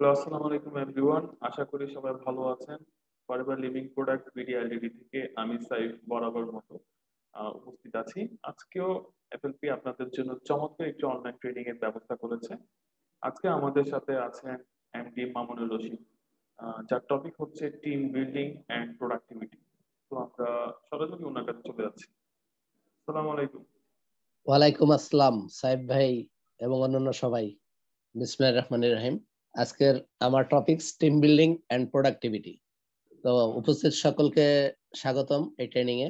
hello আসসালামু আলাইকুম everyone আশা করি সবাই ভালো আছেন ফরএভার লিভিং প্রোডাক্ট বিডিআইডিডি থেকে আমি সাইফ বরাবর মতো উপস্থিত আছি আজকেও এফএলপি আপনাদের জন্য চমৎকার একটি অনলাইন ট্রেনিং এর ব্যবস্থা করেছে আজকে আমাদের সাথে আছেন এমডি মামুনুল রশিদ যার টপিক হচ্ছে টিম বিল্ডিং এন্ড প্রোডাক্টিভিটি তো আমরা সরাসরি ওনার কাছে চলে যাচ্ছি আসসালামু আলাইকুম ওয়ালাইকুম আসসালাম সাহেব ভাই এবং অন্যান্য সবাই বিসমিল্লাহির রহমানির রহিম আজকের আমার topic team building and productivity তো উপস্থিত সকলকে স্বাগতম এই ট্রেনিং এ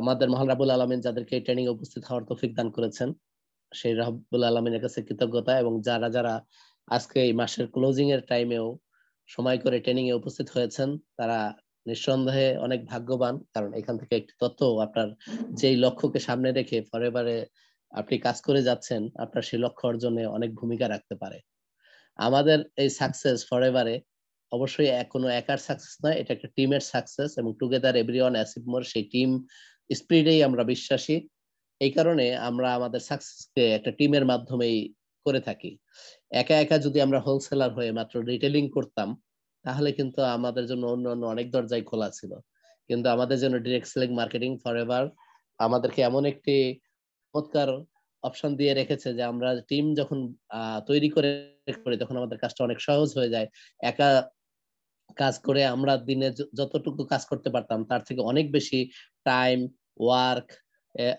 আমাদের মহান রাবুল আলমিন যাদেরকে এই ট্রেনিং উপস্থিত হওয়ার তৌফিক দান করেছেন সেই রাবুল আলমিনের কাছে কৃতজ্ঞতা এবং যারা যারা আজকে এই মাসের ক্লোজিং এর টাইমেও সময় করে ট্রেনিং এ উপস্থিত হয়েছেন তারা নিঃসন্দেহে অনেক ভাগ্যবান কারণ এখান থেকে একটি তথ্য আপনার যেই লক্ষ্যকে সামনে রেখে ফরেভারে আপনি কাজ করে যাচ্ছেন আপনার সেই লক্ষ্য অর্জনে অনেক ভূমিকা রাখতে পারে আমাদের এই সাকসেস ফর এভারে অবশ্যই কোনো একার সাকসেস নয় এটা একটা টিমের সাকসেস এবং টুগেদার এভরি ওয়ান মোর সেই টিম স্পিডেই আমরা বিশ্বাসী এই কারণে আমরা আমাদের সাকসেসকে একটা টিমের মাধ্যমেই করে থাকি একা একা যদি আমরা হোলসেলার হয়ে মাত্র রিটেলিং করতাম তাহলে কিন্তু আমাদের জন্য অন্য অন্য অনেক দরজাই খোলা ছিল কিন্তু আমাদের জন্য direct selling marketing forever আমাদেরকে এমন একটি চমৎকার অপশন দিয়ে রেখেছে যে আমরা টিম যখন তৈরি করে করি তখন আমাদের কাজটা অনেক সহজ হয়ে যায় একা কাজ করে আমরা দিনে যতটুকু কাজ করতে পারতাম তার থেকে অনেক বেশি টাইম ওয়ার্ক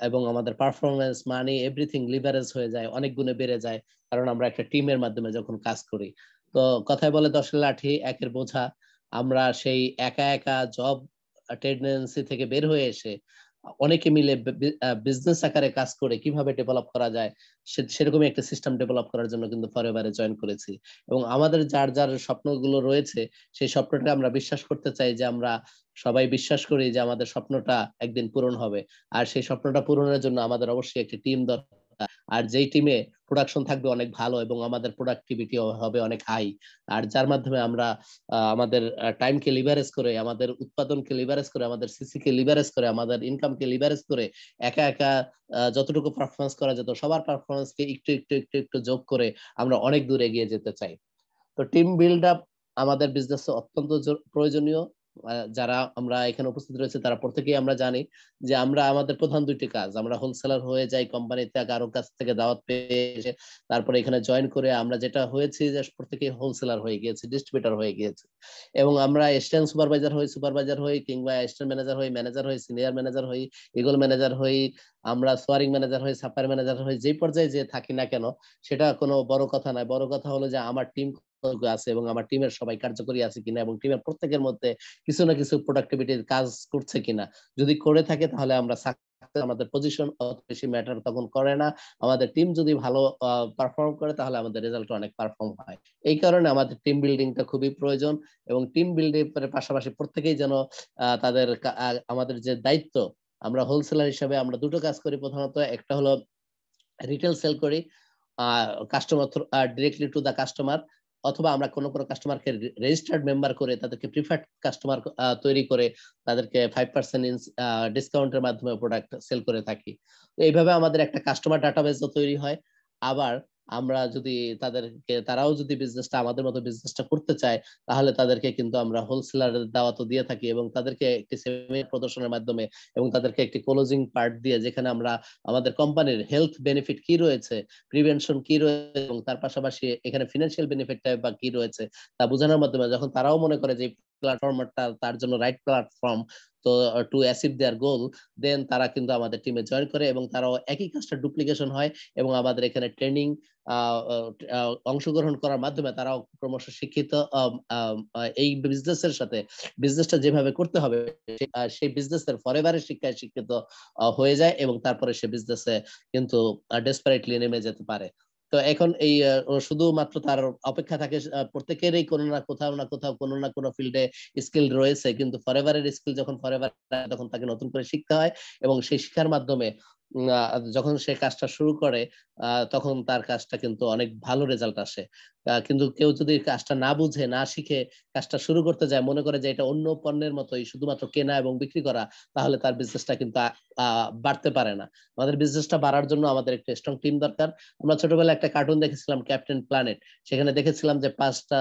এবং আমাদের পারফরমেন্স মানি এভরিথিং লিভারেজ হয়ে যায় অনেক গুণে বেড়ে যায় কারণ আমরা একটা টিমের মাধ্যমে যখন কাজ করি তো কথায় বলে দশের লাঠি একের বোঝা আমরা সেই একা একা জব টেন্ডেন্সি থেকে বের হয়ে এসে অনেকে মিলে বিজনেস আকারে কাজ করে কিভাবে ডেভেলপ করা যায় সেরকম একটা সিস্টেম ডেভেলপ করার জন্য কিন্তু ফরএভারে জয়েন করেছি এবং আমাদের যার যার স্বপ্নগুলো রয়েছে সেই স্বপ্নটা আমরা বিশ্বাস করতে চাই যে আমরা সবাই বিশ্বাস করি যে আমাদের স্বপ্নটা একদিন পূরণ হবে আর সেই স্বপ্নটা পূরণের জন্য আমাদের অবশ্যই একটি টিম দরকার আর যেই টিমে প্রোডাকশন থাকবে অনেক ভালো এবং আমাদের প্রোডাক্টিভিটি হবে অনেক হাই আর যার মাধ্যমে আমরা আমাদের টাইমকে লিভারেজ করে আমাদের উৎপাদনকে লিভারেজ করে আমাদের সিসিকে লিভারেজ করে আমাদের ইনকামকে লিভারেজ করে একা একা যতটুকু পারফরমেন্স করা যেত সবার পারফরমেন্সকে একটু একটু একটু একটু যোগ করে আমরা অনেক দূর এগিয়ে যেতে চাই তো টিম বিল্ড আপ আমাদের বিজনেসে অত্যন্ত প্রয়োজনীয় যারা আমরা এখানে উপস্থিত রয়েছে তারা প্রত্যেকেই আমরা জানি যে আমরা আমাদের প্রধান দুইটি কাজ আমরা হোলসেলার হয়ে যাই কোম্পানিতে কারো কাছ থেকে দাওয়াত পেয়ে তারপরে এখানে জয়েন করে আমরা যেটা হয়েছি যে প্রত্যেকেই হোলসেলার হয়ে গিয়েছে ডিস্ট্রিবিউটার হয়ে গিয়েছে এবং আমরা অ্যাসিস্ট্যান্ট সুপারভাইজার হই সুপারভাইজার হই কিংবা অ্যাসিস্ট্যান্ট ম্যানেজার হই ম্যানেজার হই সিনিয়র ম্যানেজার হই ইগল ম্যানেজার হই আমরা সোয়ারিং ম্যানেজার হই সাপার ম্যানেজার হই যে পর্যায়ে যে থাকি না কেন সেটা কোনো বড় কথা নয় বড় কথা হলো যে আমার টিম আছে এবং আমার টিমের সবাই কার্যকরী আছে কিনা এবং টিমের প্রত্যেকের মধ্যে কিছু না কিছু প্রোডাক্টিভিটির কাজ করছে কিনা যদি করে থাকে তাহলে আমরা আমাদের পজিশন অত বেশি ম্যাটার তখন করে না আমাদের টিম যদি ভালো পারফর্ম করে তাহলে আমাদের রেজাল্ট অনেক পারফর্ম হয় এই কারণে আমাদের টিম বিল্ডিংটা খুবই প্রয়োজন এবং টিম বিল্ডিং এর পাশাপাশি প্রত্যেকেই যেন তাদের আমাদের যে দায়িত্ব আমরা হোলসেলার হিসেবে আমরা দুটো কাজ করি প্রধানত একটা হলো রিটেল সেল করি customer directly to the customer অথবা আমরা কোনো কোনো কাস্টমারকে রেজিস্টার্ড মেম্বার করে তাদেরকে প্রিফার্ড কাস্টমার তৈরি করে তাদেরকে ফাইভ পার্সেন্ট ডিসকাউন্টের মাধ্যমে প্রোডাক্ট সেল করে থাকি এইভাবে আমাদের একটা কাস্টমার ডাটাবেসও তৈরি হয় আবার আমরা যদি তাদেরকে তারাও যদি বিজনেসটা আমাদের মতো বিজনেসটা করতে চায় তাহলে তাদেরকে কিন্তু আমরা হোলসেলার দাওয়াত দিয়ে থাকি এবং তাদেরকে একটি সেমিনার প্রদর্শনের মাধ্যমে এবং তাদেরকে একটি ক্লোজিং পার্ট দিয়ে যেখানে আমরা আমাদের কোম্পানির হেলথ বেনিফিট কি রয়েছে প্রিভেনশন কি রয়েছে এবং তার পাশাপাশি এখানে ফিনান্সিয়াল বেনিফিটটা বা কি রয়েছে তা বোঝানোর মাধ্যমে যখন তারাও মনে করে যে প্ল্যাটফর্মটা তার জন্য রাইট প্ল্যাটফর্ম তো to achieve their goal then তারা কিন্তু আমাদের টিমে জয়েন করে এবং তারাও একই কাজটা ডুপ্লিকেশন হয় এবং আমাদের এখানে ট্রেনিং অংশগ্রহণ করার মাধ্যমে তারাও ক্রমশ শিক্ষিত এই বিজনেসের সাথে বিজনেসটা যেভাবে করতে হবে সেই বিজনেসের ফরেভারে শিক্ষায় শিক্ষিত হয়ে যায় এবং তারপরে সে বিজনেসে কিন্তু ডেসপারেটলি নেমে যেতে পারে তো এখন এই শুধুমাত্র তার অপেক্ষা থাকে প্রত্যেকেরই কোনো না কোথাও না কোথাও কোনো না কোনো ফিল্ডে স্কিল রয়েছে কিন্তু ফরেভারের স্কিল যখন ফরেভার তখন তাকে নতুন করে শিখতে হয় এবং সেই শিক্ষার মাধ্যমে যখন সে কাজটা শুরু করে তখন তার কাজটা কিন্তু অনেক ভালো রেজাল্ট আসে কিন্তু কেউ যদি কাজটা না বুঝে না শিখে কাজটা শুরু করতে যায় মনে করে যে এটা অন্য পণ্যের মতোই শুধুমাত্র কেনা এবং বিক্রি করা তাহলে তার বিজনেসটা কিন্তু বাড়তে পারে না আমাদের বিজনেসটা বাড়ার জন্য আমাদের একটা স্ট্রং টিম দরকার আমরা ছোটবেলায় একটা কার্টুন দেখেছিলাম ক্যাপ্টেন প্ল্যানেট সেখানে দেখেছিলাম যে পাঁচটা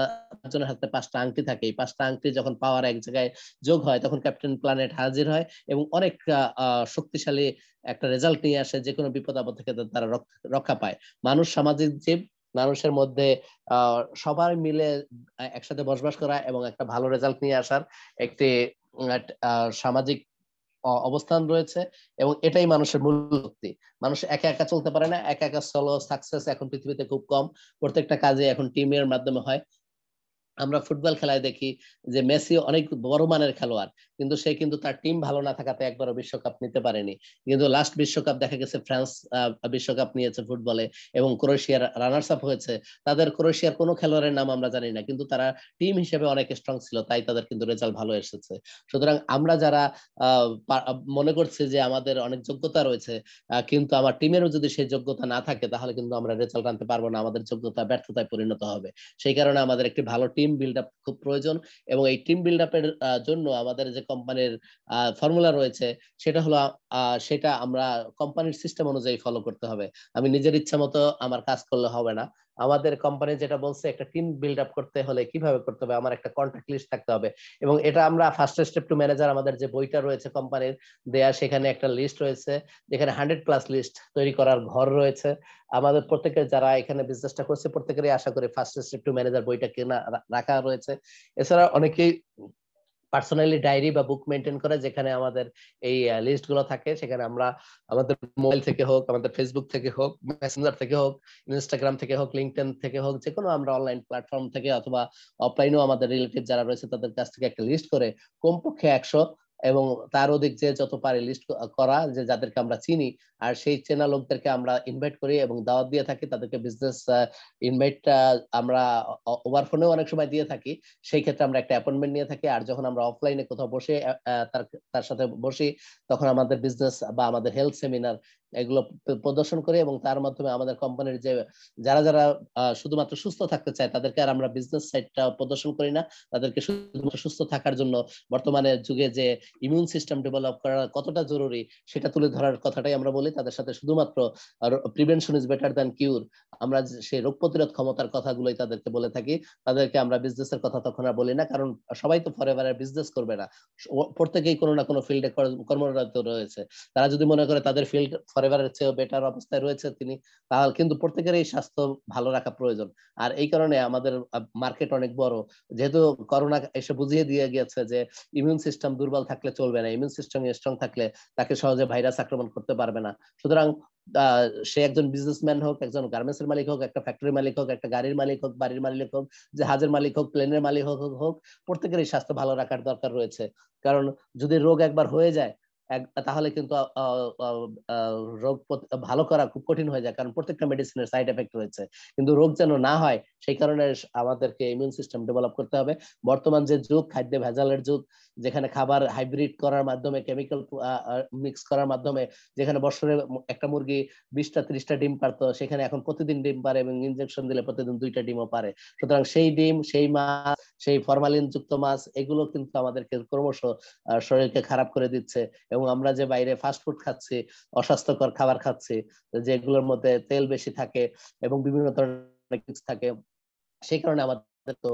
জনের হাতে পাঁচটা আংটি থাকে এই পাঁচটা আংটি যখন পাওয়ার এক জায়গায় যোগ হয় তখন ক্যাপ্টেন প্ল্যানেট হাজির হয় এবং অনেক শক্তিশালী একটা রেজাল্ট নিয়ে আসে যে কোনো বিপদ আপদ থেকে তারা রক্ষা পায় মানুষ সামাজিক জীব মানুষের মধ্যে সবার মিলে একসাথে বসবাস করা এবং একটা ভালো রেজাল্ট নিয়ে আসার একটি সামাজিক অবস্থান রয়েছে এবং এটাই মানুষের মূল লক্ষ্য মানুষ একা একা চলতে পারে না একা একা সলো সাকসেস এখন পৃথিবীতে খুব কম প্রত্যেকটা কাজে এখন টিমের মাধ্যমে হয় আমরা ফুটবল খেলায় দেখি যে মেসি অনেক বড় মানের খেলোয়াড় কিন্তু সে কিন্তু তার টিম ভালো না থাকাতে একবারও বিশ্বকাপ নিতে পারেনি কিন্তু লাস্ট বিশ্বকাপ দেখা গেছে ফ্রান্স বিশ্বকাপ নিয়েছে ফুটবলে এবং ক্রোয়েশিয়ার রানার্স আপ হয়েছে তাদের ক্রোয়েশিয়ার কোনো খেলোয়াড়ের নাম আমরা জানি না কিন্তু তারা টিম হিসেবে অনেক স্ট্রং ছিল তাই তাদের কিন্তু রেজাল্ট ভালো এসেছে সুতরাং আমরা যারা মনে করছি যে আমাদের অনেক যোগ্যতা রয়েছে কিন্তু আমার টিমেরও যদি সেই যোগ্যতা না থাকে তাহলে কিন্তু আমরা রেজাল্ট আনতে পারবো না আমাদের যোগ্যতা ব্যর্থতায় পরিণত হবে সেই কারণে আমাদের একটি ভালো টিম টিম বিল্ড আপ খুব প্রয়োজন এবং এই টিম বিল্ড আপের জন্য আমাদের যে কোম্পানির ফর্মুলা রয়েছে সেটা হলো সেটা আমরা কোম্পানির সিস্টেম অনুযায়ী ফলো করতে হবে আমি নিজের ইচ্ছা মতো আমার কাজ করলে হবে না আমাদের কোম্পানি যেটা বলছে একটা টিম বিল্ড আপ করতে হলে কিভাবে করতে হবে আমার একটা কন্ট্যাক্ট লিস্ট থাকতে হবে এবং এটা আমরা ফার্স্ট স্টেপ টু ম্যানেজার আমাদের যে বইটা রয়েছে কোম্পানির দেয়া সেখানে একটা লিস্ট রয়েছে যেখানে হান্ড্রেড প্লাস লিস্ট তৈরি করার ঘর রয়েছে আমাদের প্রত্যেকের যারা এখানে বিজনেসটা করছে প্রত্যেকেরই আশা করি ফার্স্ট স্টেপ টু ম্যানেজার বইটা কেনা রাখা রয়েছে এছাড়া অনেকেই পার্সোনালি ডায়েরি বা বুক মেনটেন করে যেখানে আমাদের এই লিস্ট গুলো থাকে সেখানে আমরা আমাদের মোবাইল থেকে হোক আমাদের ফেসবুক থেকে হোক মেসেঞ্জার থেকে হোক ইনস্টাগ্রাম থেকে হোক লিঙ্কটেন থেকে হোক যে কোনো আমরা অনলাইন প্ল্যাটফর্ম থেকে অথবা অফলাইনেও আমাদের রিলেটিভ যারা রয়েছে তাদের কাছ থেকে একটা লিস্ট করে কমপক্ষে একশো এবং তার ওদিক যে যত পারে লিস্ট করা যে যাদেরকে আমরা চিনি আর সেই চেনা লোকদেরকে আমরা ইনভাইট করি এবং দাওয়াত দিয়ে থাকি তাদেরকে বিজনেস ইনভাইট আমরা ওভার ফোনেও অনেক সময় দিয়ে থাকি সেই ক্ষেত্রে আমরা একটা অ্যাপয়েন্টমেন্ট নিয়ে থাকি আর যখন আমরা অফলাইনে কোথাও বসে তার তার সাথে বসি তখন আমাদের বিজনেস বা আমাদের হেলথ সেমিনার এগুলো প্রদর্শন করে এবং তার মাধ্যমে আমাদের কোম্পানির যে যারা যারা শুধুমাত্র সুস্থ থাকতে চায় তাদেরকে আর আমরা বিজনেস সাইডটা প্রদর্শন করি না তাদেরকে শুধুমাত্র সুস্থ থাকার জন্য বর্তমানে যুগে যে ইমিউন সিস্টেম ডেভেলপ করা কতটা জরুরি সেটা তুলে ধরার কথাটাই আমরা বলি তাদের সাথে শুধুমাত্র prevention is better than cure আমরা সেই রোগ প্রতিরোধ ক্ষমতার কথাগুলোই তাদেরকে বলে থাকি তাদেরকে আমরা বিজনেসের কথা তখন আর বলি না কারণ সবাই তো ফর এভার বিজনেস করবে না প্রত্যেকেই কোনো না কোনো ফিল্ডে কর্মরত রয়েছে তারা যদি মনে করে তাদের ফিল্ড ফরেভারের চেয়েও বেটার অবস্থায় রয়েছে তিনি তাহলে কিন্তু প্রত্যেকের এই স্বাস্থ্য ভালো রাখা প্রয়োজন আর এই কারণে আমাদের মার্কেট অনেক বড় যেহেতু করোনা এসে বুঝিয়ে দিয়ে গেছে যে ইমিউন সিস্টেম দুর্বল থাকলে চলবে না ইমিউন সিস্টেম স্ট্রং থাকলে তাকে সহজে ভাইরাস আক্রমণ করতে পারবে না সুতরাং সে একজন বিজনেসম্যান হোক একজন গার্মেন্টস এর মালিক হোক একটা ফ্যাক্টরির মালিক হোক একটা গাড়ির মালিক হোক বাড়ির মালিক হোক জাহাজের মালিক হোক প্লেনের মালিক হোক হোক প্রত্যেকেরই স্বাস্থ্য ভালো রাখার দরকার রয়েছে কারণ যদি রোগ একবার হয়ে যায় তাহলে কিন্তু রোগ ভালো করা খুব কঠিন হয়ে যায় কারণ প্রত্যেকটা মেডিসিনের সাইড এফেক্ট রয়েছে কিন্তু রোগ যেন না হয় সেই কারণে আমাদেরকে ইমিউন সিস্টেম ডেভেলপ করতে হবে বর্তমান যে যুগ খাদ্যে ভেজালের যুগ যেখানে খাবার হাইব্রিড করার মাধ্যমে কেমিক্যাল মিক্স করার মাধ্যমে যেখানে বছরে একটা মুরগি বিশটা ত্রিশটা ডিম পারতো সেখানে এখন প্রতিদিন ডিম পারে এবং ইনজেকশন দিলে প্রতিদিন দুইটা ডিমও পারে সুতরাং সেই ডিম সেই মাছ সেই ফরমালিন যুক্ত মাছ এগুলো কিন্তু আমাদেরকে ক্রমশ শরীরকে খারাপ করে দিচ্ছে এবং আমরা যে বাইরে ফাস্টফুড খাচ্ছি অস্বাস্থ্যকর খাবার খাচ্ছি যেগুলোর মধ্যে তেল বেশি থাকে এবং বিভিন্ন ধরনের অনেক থাকে সেই কারণে আমাদের তো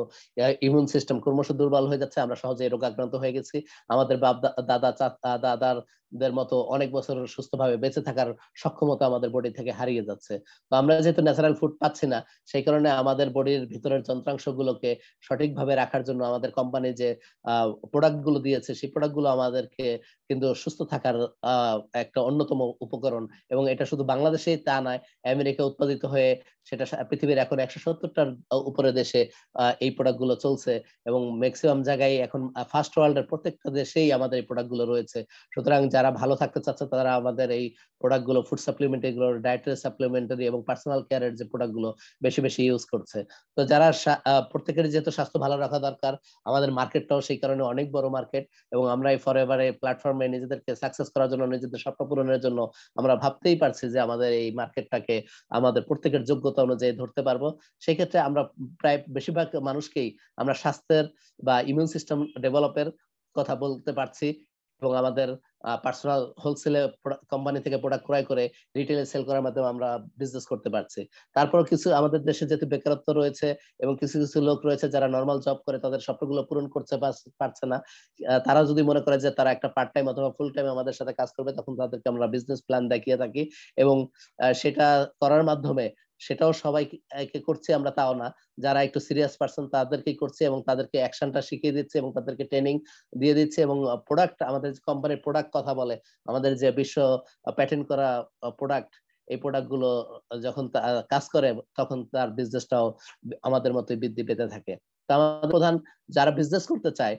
ইমিউন সিস্টেম ক্রমশ দুর্বল হয়ে যাচ্ছে আমরা সহজে রোগাক্রান্ত হয়ে গেছি আমাদের বাপ দাদা দাদার দের মতো অনেক বছর সুস্থভাবে বেঁচে থাকার সক্ষমতা আমাদের বডি থেকে হারিয়ে যাচ্ছে তো আমরা যেহেতু ন্যাচারাল ফুড পাচ্ছি না সেই কারণে আমাদের বডির ভিতরের যন্ত্রাংশগুলোকে সঠিকভাবে রাখার জন্য আমাদের কোম্পানি যে প্রোডাক্টগুলো দিয়েছে সেই প্রোডাক্টগুলো আমাদেরকে কিন্তু সুস্থ থাকার একটা অন্যতম উপকরণ এবং এটা শুধু বাংলাদেশেই তা নয় আমেরিকা উৎপাদিত হয়ে সেটা পৃথিবীর এখন একশো সত্তরটার উপরে দেশে এই প্রোডাক্টগুলো চলছে এবং ম্যাক্সিমাম জায়গায় এখন ফার্স্ট ওয়ার্ল্ডের প্রত্যেকটা দেশেই আমাদের এই প্রোডাক্টগুলো রয়েছে সুতরাং যারা যারা ভালো থাকতে চাচ্ছে তারা আমাদের এই প্রোডাক্ট গুলো ফুড সাপ্লিমেন্ট এগুলো ডায়েটারি সাপ্লিমেন্টারি এবং পার্সোনাল কেয়ারের যে প্রোডাক্ট গুলো বেশি বেশি ইউজ করছে তো যারা প্রত্যেকের যেহেতু স্বাস্থ্য ভালো রাখা দরকার আমাদের মার্কেটটাও সেই কারণে অনেক বড় মার্কেট এবং আমরা এই ফর এভার এই প্ল্যাটফর্মে নিজেদেরকে সাকসেস করার জন্য নিজেদের স্বপ্ন পূরণের জন্য আমরা ভাবতেই পারছি যে আমাদের এই মার্কেটটাকে আমাদের প্রত্যেকের যোগ্যতা অনুযায়ী ধরতে পারবো সেই ক্ষেত্রে আমরা প্রায় বেশিরভাগ মানুষকেই আমরা স্বাস্থ্যের বা ইমিউন সিস্টেম ডেভেলপের কথা বলতে পারছি এবং আমাদের পার্সোনাল হোলসেলে কোম্পানি থেকে প্রোডাক্ট ক্রয় করে রিটেলে সেল করার মাধ্যমে আমরা বিজনেস করতে পারছি তারপর কিছু আমাদের দেশে যেহেতু বেকারত্ব রয়েছে এবং কিছু কিছু লোক রয়েছে যারা নর্মাল জব করে তাদের স্বপ্নগুলো পূরণ করতে পারছে না তারা যদি মনে করে যে তারা একটা পার্ট টাইম অথবা ফুল টাইম আমাদের সাথে কাজ করবে তখন তাদেরকে আমরা বিজনেস প্ল্যান দেখিয়ে থাকি এবং সেটা করার মাধ্যমে সেটাও সবাইকে করছে আমরা তাও না যারা একটু সিরিয়াস পার্সন তাদেরকে করছে এবং তাদেরকে অ্যাকশনটা শিখিয়ে দিচ্ছে এবং তাদেরকে ট্রেনিং দিয়ে দিচ্ছে এবং প্রোডাক্ট আমাদের কোম্পানির প্রোডাক্ট কথা বলে আমাদের যে বিশ্ব প্যাটেন্ট করা প্রোডাক্ট এই প্রোডাক্টগুলো যখন কাজ করে তখন তার বিজনেসটাও আমাদের মতোই বৃদ্ধি পেতে থাকে তা আমাদের প্রধান যারা বিজনেস করতে চায়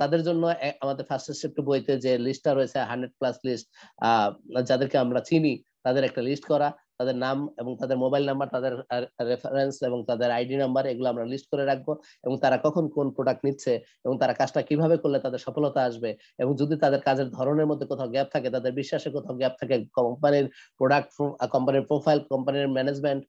তাদের জন্য আমাদের ফার্স্ট শিফট বইতে যে লিস্টটা রয়েছে হান্ড্রেড প্লাস লিস্ট যাদেরকে আমরা চিনি তাদের একটা লিস্ট করা তাদের নাম এবং তাদের মোবাইল নাম্বার তাদের রেফারেন্স এবং তাদের আইডি নাম্বার এগুলো আমরা লিস্ট করে রাখবো এবং তারা কখন কোন প্রোডাক্ট নিচ্ছে এবং তারা কাজটা কিভাবে করলে তাদের সফলতা আসবে এবং যদি তাদের কাজের ধরনের মধ্যে কোথাও গ্যাপ থাকে তাদের বিশ্বাসে কোথাও গ্যাপ থাকে কোম্পানির প্রোডাক্ট কোম্পানির প্রোফাইল কোম্পানির ম্যানেজমেন্ট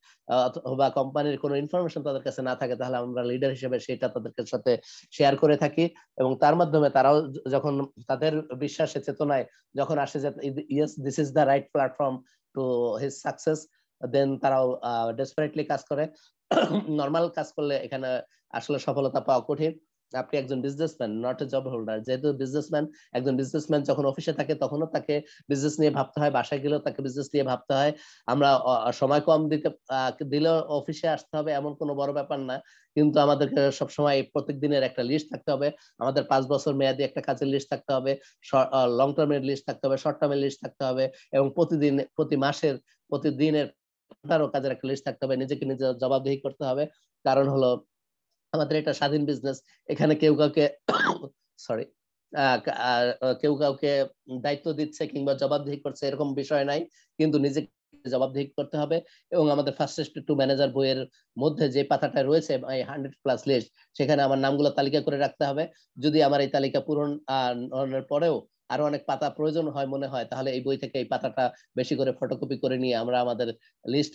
বা কোম্পানির কোনো ইনফরমেশন তাদের কাছে না থাকে তাহলে আমরা লিডার হিসেবে সেটা তাদের সাথে শেয়ার করে থাকি এবং তার মাধ্যমে তারাও যখন তাদের বিশ্বাসে চেতনায় যখন আসে যে yes this is the right platform to his success then তারাও ডেসপারেটলি কাজ করে নর্মাল কাজ করলে এখানে আসলে সফলতা পাওয়া কঠিন আপনি একজন businessman not a job holder যেহেতু বিজনেসম্যান একজন বিজনেসম্যান যখন অফিসে থাকে তখনও তাকে বিজনেস নিয়ে ভাবতে হয় বাসায় গেলেও তাকে বিজনেস নিয়ে ভাবতে হয় আমরা সময় কম দিতে দিলেও অফিসে আসতে হবে এমন কোনো বড় ব্যাপার না কিন্তু আমাদেরকে সবসময় প্রত্যেক দিনের একটা লিস্ট থাকতে হবে আমাদের পাঁচ বছর মেয়াদি একটা কাজের লিস্ট থাকতে হবে লং টার্মের লিস্ট থাকতে হবে শর্ট টার্মের লিস্ট থাকতে হবে এবং প্রতিদিন প্রতি মাসের প্রতিদিনের তারও কাজের একটা লিস্ট থাকতে হবে নিজেকে নিজে জবাবদিহি করতে হবে কারণ হলো আমাদের এটা স্বাধীন বিজনেস এখানে কেউ কাউকে সরি কেউ কাউকে দায়িত্ব দিচ্ছে কিংবা জবাবদিহি করছে এরকম বিষয় নাই কিন্তু নিজে জবাবদিহি করতে হবে এবং আমাদের ফার্স্টেস্ট টু ম্যানেজার বইয়ের মধ্যে যে পাতাটা রয়েছে এই হান্ড্রেড প্লাস লিস্ট সেখানে আমার নামগুলো তালিকা করে রাখতে হবে যদি আমার এই তালিকা পূরণ পরেও আরো অনেক পাতা প্রয়োজন হয় মনে হয় তাহলে এই বই থেকে এই পাতাটা বেশি করে ফটোকপি করে নিয়ে আমরা আমাদের লিস্ট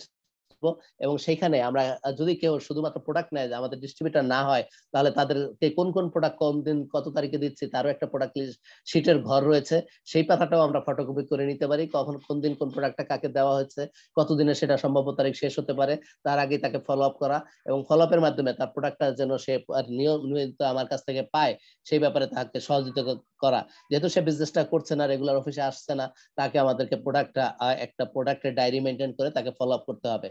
আসবো এবং সেখানে আমরা যদি কেউ শুধুমাত্র প্রোডাক্ট নেয় আমাদের ডিস্ট্রিবিউটার না হয় তাহলে তাদেরকে কোন কোন প্রোডাক্ট কম দিন কত তারিখে দিচ্ছি তারও একটা প্রোডাক্ট লিস্ট শীটের ঘর রয়েছে সেই পাতাটাও আমরা ফটোকপি করে নিতে পারি কখন কোন দিন কোন প্রোডাক্টটা কাকে দেওয়া হয়েছে কতদিনে সেটা সম্ভাব্য তারিখ শেষ হতে পারে তার আগে তাকে ফলো আপ করা এবং ফলো আপের মাধ্যমে তার প্রোডাক্টটা যেন সে নিয়মিত আমার কাছ থেকে পায় সেই ব্যাপারে তাকে সহযোগিতা করা যেহেতু সে বিজনেসটা করছে না রেগুলার অফিসে আসছে না তাকে আমাদেরকে প্রোডাক্টটা একটা প্রোডাক্টের ডায়েরি মেনটেন করে তাকে ফলো আপ করতে হবে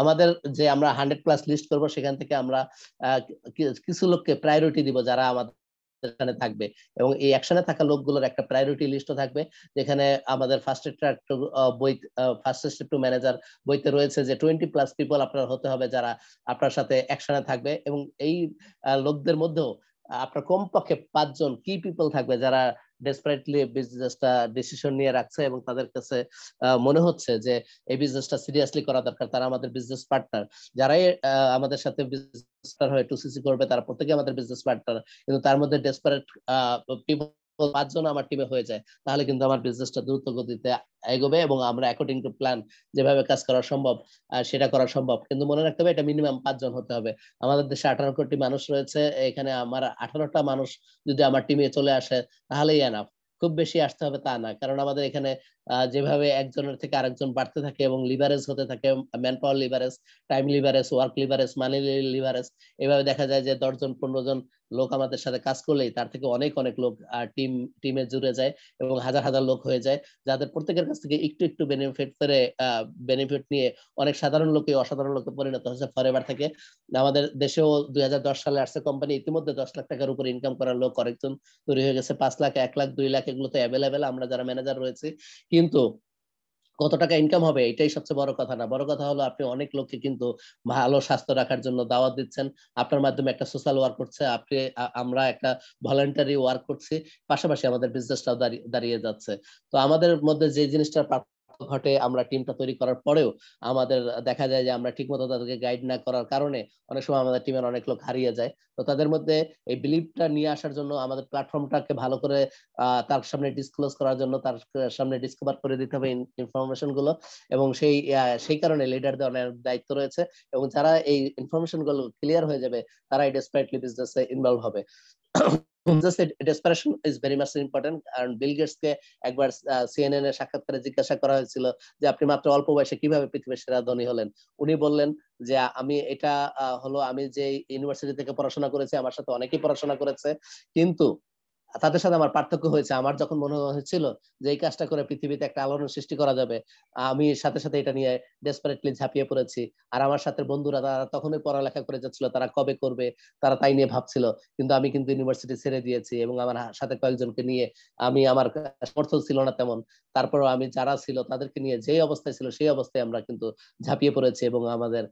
আমাদের যে আমরা হান্ড্রেড প্লাস লিস্ট করবো সেখান থেকে আমরা কিছু লোককে প্রায়োরিটি দিব যারা আমাদের থাকবে এবং এই থাকা লোকগুলোর একটা প্রায়োরিটি থাকবে যেখানে আমাদের ফার্স্ট বই ফার্স্ট স্টেপ ম্যানেজার বইতে রয়েছে যে টোয়েন্টি প্লাস পিপল আপনার হতে হবে যারা আপনার সাথে একশনে থাকবে এবং এই লোকদের মধ্যেও আপনার কমপক্ষে পাঁচজন কি পিপল থাকবে যারা ডেসপারেটলি বিজনেসটা ডিসিশন নিয়ে রাখছে এবং তাদের কাছে মনে হচ্ছে যে এই বিজনেসটা সিরিয়াসলি করা দরকার তারা আমাদের বিজনেস পার্টনার যারাই আমাদের সাথে বিজনেস করবে তারা প্রত্যেকে আমাদের বিজনেস পার্টনার কিন্তু তার মধ্যে ডেসপারেট আহ পাঁচজন আমার টিমে হয়ে যায় তাহলে কিন্তু আমার বিজনেসটা দ্রুত গতিতে এগোবে এবং আমরা অ্যাকর্ডিং টু প্ল্যান যেভাবে কাজ করা সম্ভব সেটা করা সম্ভব কিন্তু মনে রাখতে হবে এটা মিনিমাম পাঁচজন হতে হবে আমাদের দেশে আঠারো কোটি মানুষ রয়েছে এখানে আমার আঠারোটা মানুষ যদি আমার টিমে চলে আসে তাহলেই এনাফ খুব বেশি আসতে হবে তা না কারণ আমাদের এখানে যেভাবে একজনের থেকে আরেকজন বাড়তে থাকে এবং লিভারেজ হতে থাকে man power leverage time leverage work leverage money leverage এভাবে দেখা যায় যে দশজন পনেরো জন লোক আমাদের সাথে কাজ করলেই তার থেকে অনেক অনেক লোক টিম টিমে জুড়ে যায় এবং হাজার হাজার লোক হয়ে যায় যাদের প্রত্যেকের কাছ থেকে একটু একটু বেনিফিট করে বেনিফিট নিয়ে অনেক সাধারণ লোকে অসাধারণ লোকে পরিণত হচ্ছে ফরেভার থেকে আমাদের দেশেও দুই সালে আসছে কোম্পানি ইতিমধ্যে দশ লাখ টাকার উপর ইনকাম করার লোক অনেকজন তৈরি হয়ে গেছে পাঁচ লাখ এক লাখ দুই লাখ এগুলো তো অ্যাভেলেবেল আমরা যারা ম্যানেজার রয়েছে কিন্তু কত টাকা ইনকাম হবে এটাই সবচেয়ে বড় কথা না বড় কথা হলো আপনি অনেক লোককে কিন্তু ভালো স্বাস্থ্য রাখার জন্য দাওয়াত দিচ্ছেন আপনার মাধ্যমে একটা সোশ্যাল ওয়ার্ক করছে আপনি আমরা একটা ভলেন্টারি ওয়ার্ক করছি পাশাপাশি আমাদের বিজনেসটাও দাঁড়িয়ে যাচ্ছে তো আমাদের মধ্যে যে জিনিসটা ঘটে আমরা টিমটা তৈরি করার পরেও আমাদের দেখা যায় যে আমরা ঠিকমতো তাদেরকে গাইড না করার কারণে অনেক সময় আমাদের টিমের অনেক লোক হারিয়ে যায় তো তাদের মধ্যে এই বিলিভটা নিয়ে আসার জন্য আমাদের প্ল্যাটফর্মটাকে ভালো করে তার সামনে ডিসক্লোজ করার জন্য তার সামনে ডিসকভার করে দিতে হবে ইনফরমেশন গুলো এবং সেই সেই কারণে লিডারদের অনেক দায়িত্ব রয়েছে এবং যারা এই ইনফরমেশন গুলো ক্লিয়ার হয়ে যাবে তারা এই ডেসপাইটলি বিজনেসে ইনভলভ হবে জাস্ট কারণ বিল গেটস কে একবার সিএনএন এর সাক্ষাৎকারে জিজ্ঞাসা করা হয়েছিল যে আপনি মাত্র অল্প বয়সে কিভাবে পৃথিবীর সেরা ধনী হলেন উনি বললেন যে আমি এটা হলো আমি যে ইউনিভার্সিটি থেকে পড়াশোনা করেছি আমার সাথে অনেকেই পড়াশোনা করেছে কিন্তু তাদের সাথে আমার পার্থক্য হয়েছে আমার যখন মনে হয়েছিল যে এই কাজটা করে পৃথিবীতে একটা আলোড়ন সৃষ্টি করা যাবে আমি সাথে সাথে এটা নিয়ে ডেসপারেটলি ঝাঁপিয়ে পড়েছি আর আমার সাথে বন্ধুরা তারা তখনই পড়ালেখা করে যাচ্ছিল তারা কবে করবে তারা তাই নিয়ে ভাবছিল কিন্তু আমি কিন্তু ইউনিভার্সিটি ছেড়ে দিয়েছি এবং আমার সাথে কয়েকজনকে নিয়ে আমি আমার সমর্থন ছিল না তেমন তারপরও আমি যারা ছিল তাদেরকে নিয়ে যে অবস্থায় ছিল সেই অবস্থায় আমরা কিন্তু ঝাঁপিয়ে পড়েছি এবং আমাদের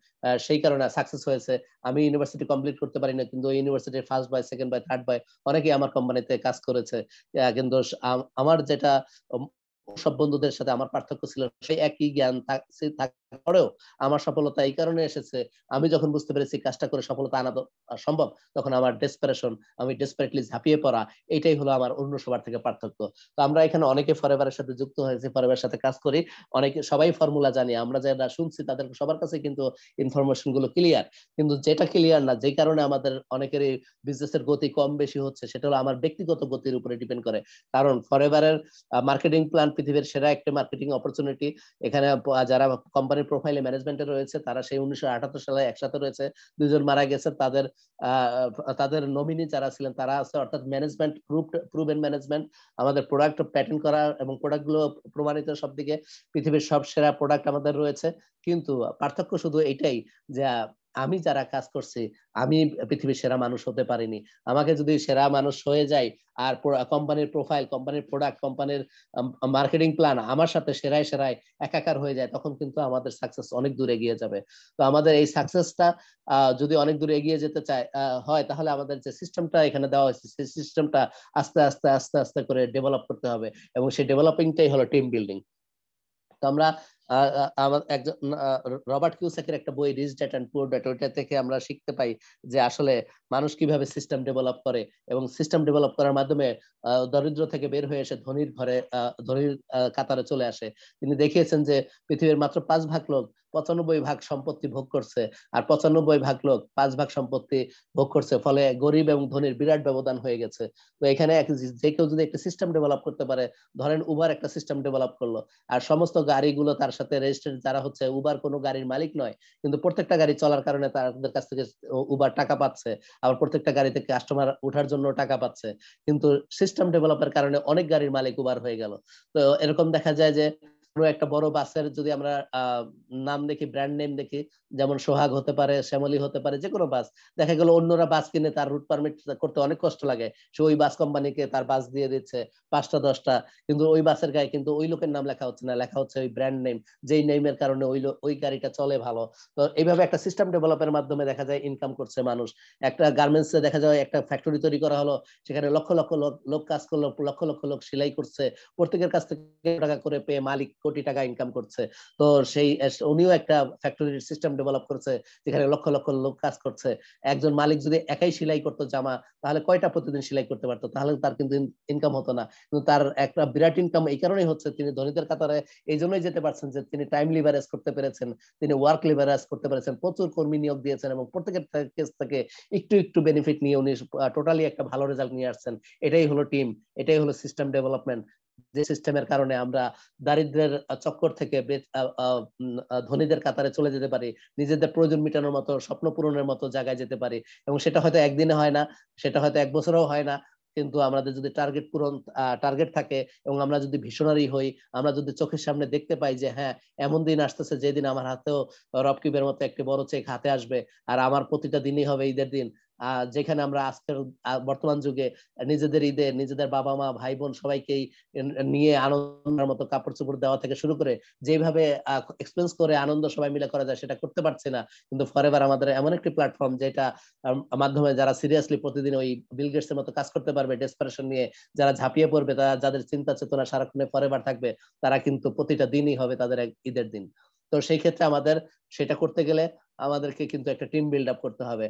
সেই কারণে সাকসেস হয়েছে আমি ইউনিভার্সিটি কমপ্লিট করতে পারি না কিন্তু ইউনিভার্সিটির first by second by third by অনেকেই আমার কোম্পানিতে কাজ কাজ করেছে কিন্তু আমার যেটা সব বন্ধুদের সাথে আমার পার্থক্য ছিল সেই একই জ্ঞান পরেও আমার সফলতা এই কারণে এসেছে আমি যখন বুঝতে পেরেছি কাজটা করে সফলতা আনা সম্ভব তখন আমার ডেসপারেশন আমি ডেসপারেটলি ঝাঁপিয়ে পড়া এটাই হলো আমার অন্য সবার থেকে পার্থক্য তো আমরা এখানে অনেকে ফরেভারের সাথে যুক্ত হয়েছে ফরেভারের সাথে কাজ করি অনেকে সবাই ফর্মুলা জানি আমরা যারা শুনছি তাদের সবার কাছে কিন্তু ইনফরমেশন গুলো ক্লিয়ার কিন্তু যেটা ক্লিয়ার না যে কারণে আমাদের অনেকের অনেকেরই বিজনেসের গতি কম বেশি হচ্ছে সেটা হলো আমার ব্যক্তিগত গতির উপরে ডিপেন্ড করে কারণ ফরেভারের মার্কেটিং প্ল্যান পৃথিবীর সেরা একটা মার্কেটিং অপরচুনিটি এখানে যারা কোম্পানি তাদের প্রোফাইলে ম্যানেজমেন্টে রয়েছে তারা সেই উনিশশো সালে একসাথে রয়েছে দুজন মারা গেছে তাদের তাদের নমিনি যারা ছিলেন তারা আছে অর্থাৎ ম্যানেজমেন্ট প্রুভ প্রুভেন ম্যানেজমেন্ট আমাদের প্রোডাক্ট প্যাটেন করা এবং প্রোডাক্টগুলো প্রমাণিত সব দিকে পৃথিবীর সব সেরা প্রোডাক্ট আমাদের রয়েছে কিন্তু পার্থক্য শুধু এটাই যে আমি যারা কাজ করছি আমি পৃথিবীর সেরা মানুষ হতে পারিনি আমাকে যদি সেরা মানুষ হয়ে যায় আর কোম্পানির প্রোফাইল কোম্পানির প্রোডাক্ট কোম্পানির মার্কেটিং প্ল্যান আমার সাথে সেরাই সেরাই একাকার হয়ে যায় তখন কিন্তু আমাদের সাকসেস অনেক দূরে এগিয়ে যাবে তো আমাদের এই সাকসেসটা যদি অনেক দূরে এগিয়ে যেতে চায় হয় তাহলে আমাদের যে সিস্টেমটা এখানে দেওয়া হয়েছে সেই সিস্টেমটা আস্তে আস্তে আস্তে আস্তে করে ডেভেলপ করতে হবে এবং সেই ডেভেলপিংটাই হলো টিম বিল্ডিং তো আমরা আমার একজন রবার্ট কিউসাকের একটা বই rich dad and poor dad ওইটা থেকে আমরা শিখতে পাই যে আসলে মানুষ কিভাবে সিস্টেম ডেভেলপ করে এবং সিস্টেম ডেভেলপ করার মাধ্যমে দরিদ্র থেকে বের হয়ে এসে ধনীর ঘরে ধনীর কাতারে চলে আসে তিনি দেখিয়েছেন যে পৃথিবীর মাত্র পাঁচ ভাগ লোক পঁচানব্বই ভাগ সম্পত্তি ভোগ করছে আর পঁচানব্বই ভাগ লোক পাঁচ ভাগ সম্পত্তি ভোগ করছে ফলে গরিব এবং ধনীর বিরাট ব্যবধান হয়ে গেছে তো এখানে যে কেউ যদি একটা সিস্টেম ডেভেলপ করতে পারে ধরেন উবার একটা সিস্টেম ডেভেলপ করলো আর সমস্ত গাড়িগুলো তার সাথে রেজিস্টার যারা হচ্ছে উবার কোনো গাড়ির মালিক নয় কিন্তু প্রত্যেকটা গাড়ি চলার কারণে তাদের কাছ থেকে উবার টাকা পাচ্ছে আবার প্রত্যেকটা গাড়ি থেকে কাস্টমার ওঠার জন্য টাকা পাচ্ছে কিন্তু সিস্টেম ডেভেলপের কারণে অনেক গাড়ির মালিক উবার হয়ে গেল তো এরকম দেখা যায় যে কোনো একটা বড় বাসের যদি আমরা নাম দেখি ব্র্যান্ড নেম দেখি যেমন সোহাগ হতে পারে শ্যামলি হতে পারে যে কোনো বাস দেখা গেল অন্যরা বাস কিনে তার রুট পারমিট করতে অনেক কষ্ট লাগে সে ওই বাস কোম্পানিকে তার বাস দিয়ে দিচ্ছে পাঁচটা দশটা কিন্তু ওই বাসের গায়ে কিন্তু ওই লোকের নাম লেখা হচ্ছে না লেখা হচ্ছে ওই ব্র্যান্ড নেম যেই নেমের কারণে ওই ওই গাড়িটা চলে ভালো তো এইভাবে একটা সিস্টেম ডেভেলপের মাধ্যমে দেখা যায় ইনকাম করছে মানুষ একটা গার্মেন্টসে দেখা যায় একটা ফ্যাক্টরি তৈরি করা হলো সেখানে লক্ষ লক্ষ লোক কাজ করলো লক্ষ লক্ষ লোক সেলাই করছে প্রত্যেকের কাছ থেকে টাকা করে পেয়ে মালিক কোটি টাকা ইনকাম করছে তো সেই উনিও একটা ফ্যাক্টরি সিস্টেম ডেভেলপ করছে যেখানে লক্ষ লক্ষ লোক কাজ করছে একজন মালিক যদি একাই সেলাই করতো জামা তাহলে কয়টা প্রতিদিন সেলাই করতে পারতো তাহলে তার কিন্তু ইনকাম হতো না কিন্তু তার একটা বিরাট ইনকাম এই কারণেই হচ্ছে তিনি ধনীদের কাতারে এই জন্যই যেতে পারছেন যে তিনি টাইম লিভারেজ করতে পেরেছেন তিনি ওয়ার্ক লিভারেজ করতে পেরেছেন প্রচুর কর্মী নিয়োগ দিয়েছেন এবং প্রত্যেকের কেস থেকে একটু একটু বেনিফিট নিয়ে উনি টোটালি একটা ভালো রেজাল্ট নিয়ে আসছেন এটাই হলো টিম এটাই হলো সিস্টেম ডেভেলপমেন্ট যে সিস্টেমের কারণে আমরা দারিদ্রের চক্কর থেকে ধনীদের কাতারে চলে যেতে পারি নিজেদের প্রয়োজন মেটানোর মতো স্বপ্ন পূরণের মতো জায়গায় যেতে পারি এবং সেটা হয়তো একদিনে হয় না সেটা হয়তো এক বছরও হয় না কিন্তু আমাদের যদি টার্গেট পূরণ টার্গেট থাকে এবং আমরা যদি ভিশনারি হই আমরা যদি চোখের সামনে দেখতে পাই যে হ্যাঁ এমন দিন আসতেছে যেদিন আমার হাতেও রবকিবের মতো একটি বড় চেক হাতে আসবে আর আমার প্রতিটা দিনই হবে ঈদের দিন যেখানে আমরা আজকের বর্তমান যুগে নিজেদের ঈদে নিজেদের বাবা মা ভাই বোন সবাইকেই নিয়ে আনন্দের মতো কাপড় চুপড় দেওয়া থেকে শুরু করে যেভাবে এক্সপেন্স করে আনন্দ সবাই মিলে করা যায় সেটা করতে পারছি না কিন্তু ফরেভার আমাদের এমন একটি প্ল্যাটফর্ম যেটা মাধ্যমে যারা সিরিয়াসলি প্রতিদিন ওই বিল গেটস এর মতো কাজ করতে পারবে ডেসপারেশন নিয়ে যারা ঝাঁপিয়ে পড়বে তারা যাদের চিন্তা চেতনা সারাক্ষণে ফরেভার থাকবে তারা কিন্তু প্রতিটা দিনই হবে তাদের ঈদের দিন তো সেই ক্ষেত্রে আমাদের সেটা করতে গেলে আমাদেরকে কিন্তু একটা টিম বিল্ড আপ করতে হবে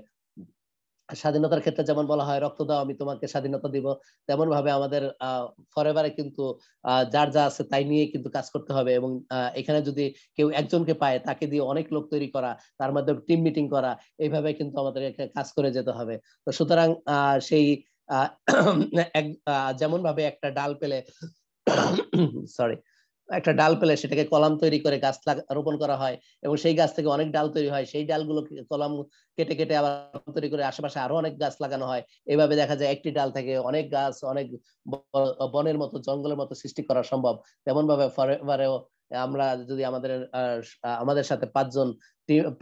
স্বাধীনতার ক্ষেত্রে যেমন বলা হয় রক্ত দাও আমি তোমাকে স্বাধীনতা দিব তেমন ভাবে আমাদের ফরেভারে কিন্তু যার যা আছে তাই নিয়ে কিন্তু কাজ করতে হবে এবং এখানে যদি কেউ একজনকে পায় তাকে দিয়ে অনেক লোক তৈরি করা তার মাধ্যমে টিম মিটিং করা এইভাবে কিন্তু আমাদের কাজ করে যেতে হবে তো সুতরাং সেই আহ যেমন ভাবে একটা ডাল পেলে সরি একটা ডাল পেলে সেটাকে কলাম তৈরি করে গাছ রোপণ করা হয় এবং সেই গাছ থেকে অনেক ডাল তৈরি হয় সেই ডালগুলো কলাম কেটে কেটে আবার তৈরি করে আশেপাশে আরো অনেক গাছ লাগানো হয় এভাবে দেখা যায় একটি ডাল থেকে অনেক গাছ অনেক বনের মতো জঙ্গলের মতো সৃষ্টি করা সম্ভব তেমন ভাবে ফরেভারেও আমরা যদি আমাদের আমাদের সাথে পাঁচজন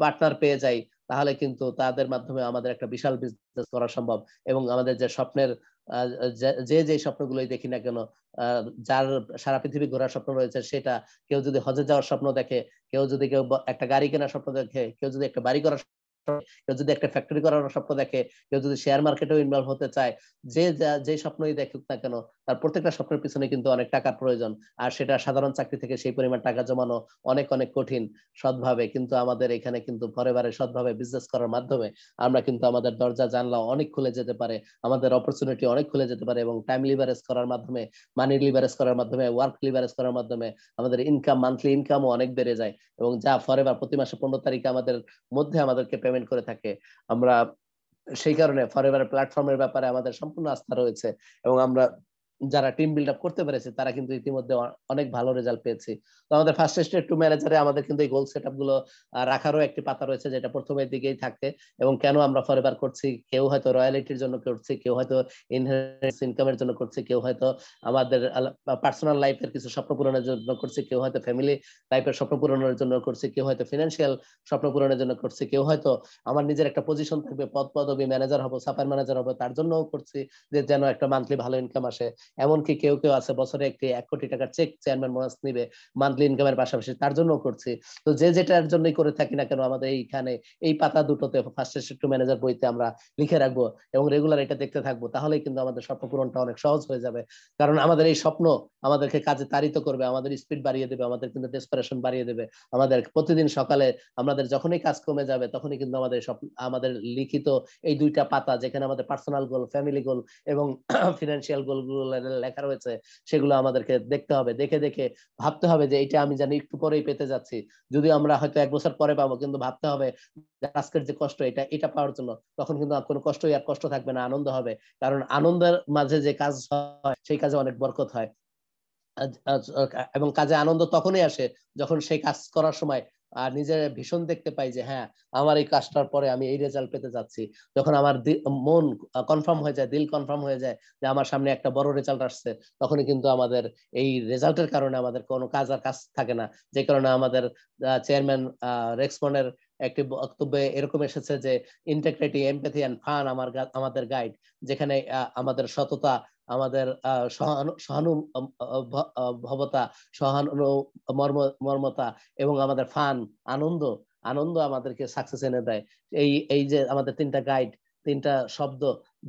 পার্টনার পেয়ে যাই তাহলে কিন্তু তাদের মাধ্যমে আমাদের একটা বিশাল বিজনেস করা সম্ভব এবং আমাদের যে স্বপ্নের যে যে স্বপ্নগুলোই দেখি না কেন যার সারা পৃথিবী ঘোরার স্বপ্ন রয়েছে সেটা কেউ যদি হজে যাওয়ার স্বপ্ন দেখে কেউ যদি কেউ একটা গাড়ি কেনার স্বপ্ন দেখে কেউ যদি একটা বাড়ি করার কেউ যদি একটা ফ্যাক্টরি করার স্বপ্ন দেখে কেউ যদি শেয়ার মার্কেটেও ইনভলভ হতে চায় যে যে স্বপ্নই দেখুক না কেন তার প্রত্যেকটা স্বপ্নের পিছনে কিন্তু অনেক টাকার প্রয়োজন আর সেটা সাধারণ চাকরি থেকে সেই পরিমাণ টাকা জমানো অনেক অনেক কঠিন সৎভাবে কিন্তু আমাদের এখানে কিন্তু ঘরে বারে সৎভাবে বিজনেস করার মাধ্যমে আমরা কিন্তু আমাদের দরজা জানলা অনেক খুলে যেতে পারে আমাদের অপরচুনিটি অনেক খুলে যেতে পারে এবং টাইম লিভারেজ করার মাধ্যমে মানি লিভারেজ করার মাধ্যমে ওয়ার্ক লিভারেজ করার মাধ্যমে আমাদের ইনকাম মান্থলি ইনকামও অনেক বেড়ে যায় এবং যা ফরেভার প্রতি মাসে পনেরো তারিখে আমাদের মধ্যে আমাদেরকে পেমেন্ট করে থাকে আমরা সেই কারণে ফরেভার প্ল্যাটফর্মের ব্যাপারে আমাদের সম্পূর্ণ আস্থা রয়েছে এবং আমরা যারা টিম বিল্ড আপ করতে পেরেছে তারা কিন্তু ইতিমধ্যে অনেক ভালো রেজাল্ট পেয়েছে তো আমাদের ফার্স্ট টেস্টের টু ম্যানেজারে আমাদের কিন্তু এই গোল সেট গুলো রাখারও একটি পাতা রয়েছে যেটা প্রথমের দিকেই থাকে এবং কেন আমরা ফরএভার করছি কেউ হয়তো রয়্যালিটির জন্য করছে কেউ হয়তো ইনহেরিটেন্স ইনকামের জন্য করছে কেউ হয়তো আমাদের পার্সোনাল লাইফের কিছু স্বপ্ন পূরণের জন্য করছে কেউ হয়তো ফ্যামিলি লাইফের স্বপ্ন পূরণের জন্য করছে কেউ হয়তো ফিনান্সিয়াল স্বপ্ন পূরণের জন্য করছে কেউ হয়তো আমার নিজের একটা পজিশন থাকবে পদ পদবি ম্যানেজার হবো সাপার ম্যানেজার হবো তার জন্যও করছি যে যেন একটা মান্থলি ভালো ইনকাম আসে এমনকি কেউ কেউ আছে বছরে একটি এক কোটি টাকার চেক চেয়ারম্যান মোনাস নিবে মান্থলি ইনকামের পাশাপাশি তার জন্য করছি তো যে যেটার জন্যই করে থাকি না কেন আমাদের এইখানে এই পাতা দুটোতে ফার্স্ট সেক্টর ম্যানেজার বইতে আমরা লিখে রাখবো এবং রেগুলার এটা দেখতে থাকবো তাহলে কিন্তু আমাদের স্বপ্ন পূরণটা অনেক সহজ হয়ে যাবে কারণ আমাদের এই স্বপ্ন আমাদেরকে কাজে তাড়িত করবে আমাদের স্পিড বাড়িয়ে দেবে আমাদের কিন্তু ডেসপারেশন বাড়িয়ে দেবে আমাদের প্রতিদিন সকালে আমাদের যখনই কাজ কমে যাবে তখনই কিন্তু আমাদের আমাদের লিখিত এই দুইটা পাতা যেখানে আমাদের পার্সোনাল গোল ফ্যামিলি গোল এবং ফিনান্সিয়াল গোল গুলো লেখা রয়েছে সেগুলো আমাদেরকে দেখতে হবে দেখে দেখে ভাবতে হবে যে এটা আমি জানি একটু পরেই পেতে যাচ্ছি যদি আমরা হয়তো এক বছর পরে পাবো কিন্তু ভাবতে হবে আজকের যে কষ্ট এটা এটা পাওয়ার জন্য তখন কিন্তু কোনো কষ্টই আর কষ্ট থাকবে না আনন্দ হবে কারণ আনন্দের মাঝে যে কাজ হয় সেই কাজে অনেক বরকত হয় এবং কাজে আনন্দ তখনই আসে যখন সেই কাজ করার সময় আর নিজের ভীষণ দেখতে পাই যে হ্যাঁ আমার এই কাজটার পরে আমি এই রেজাল্ট পেতে যাচ্ছি যখন আমার মন কনফার্ম হয়ে যায় দিল কনফার্ম হয়ে যায় যে আমার সামনে একটা বড় রেজাল্ট আসছে তখনই কিন্তু আমাদের এই রেজাল্টের কারণে আমাদের কোনো কাজ আর কাজ থাকে না যে কারণে আমাদের চেয়ারম্যান রেক্সমনের একটি বক্তব্যে এরকম এসেছে যে ইন্টেগ্রিটি এমপ্যাথি অ্যান্ড ফান আমার আমাদের গাইড যেখানে আমাদের সততা আমাদের সহানু ভবতা সহানু মর্ম মর্মতা এবং আমাদের ফান আনন্দ আনন্দ আমাদেরকে সাকসেস এনে দেয় এই এই যে আমাদের তিনটা গাইড তিনটা শব্দ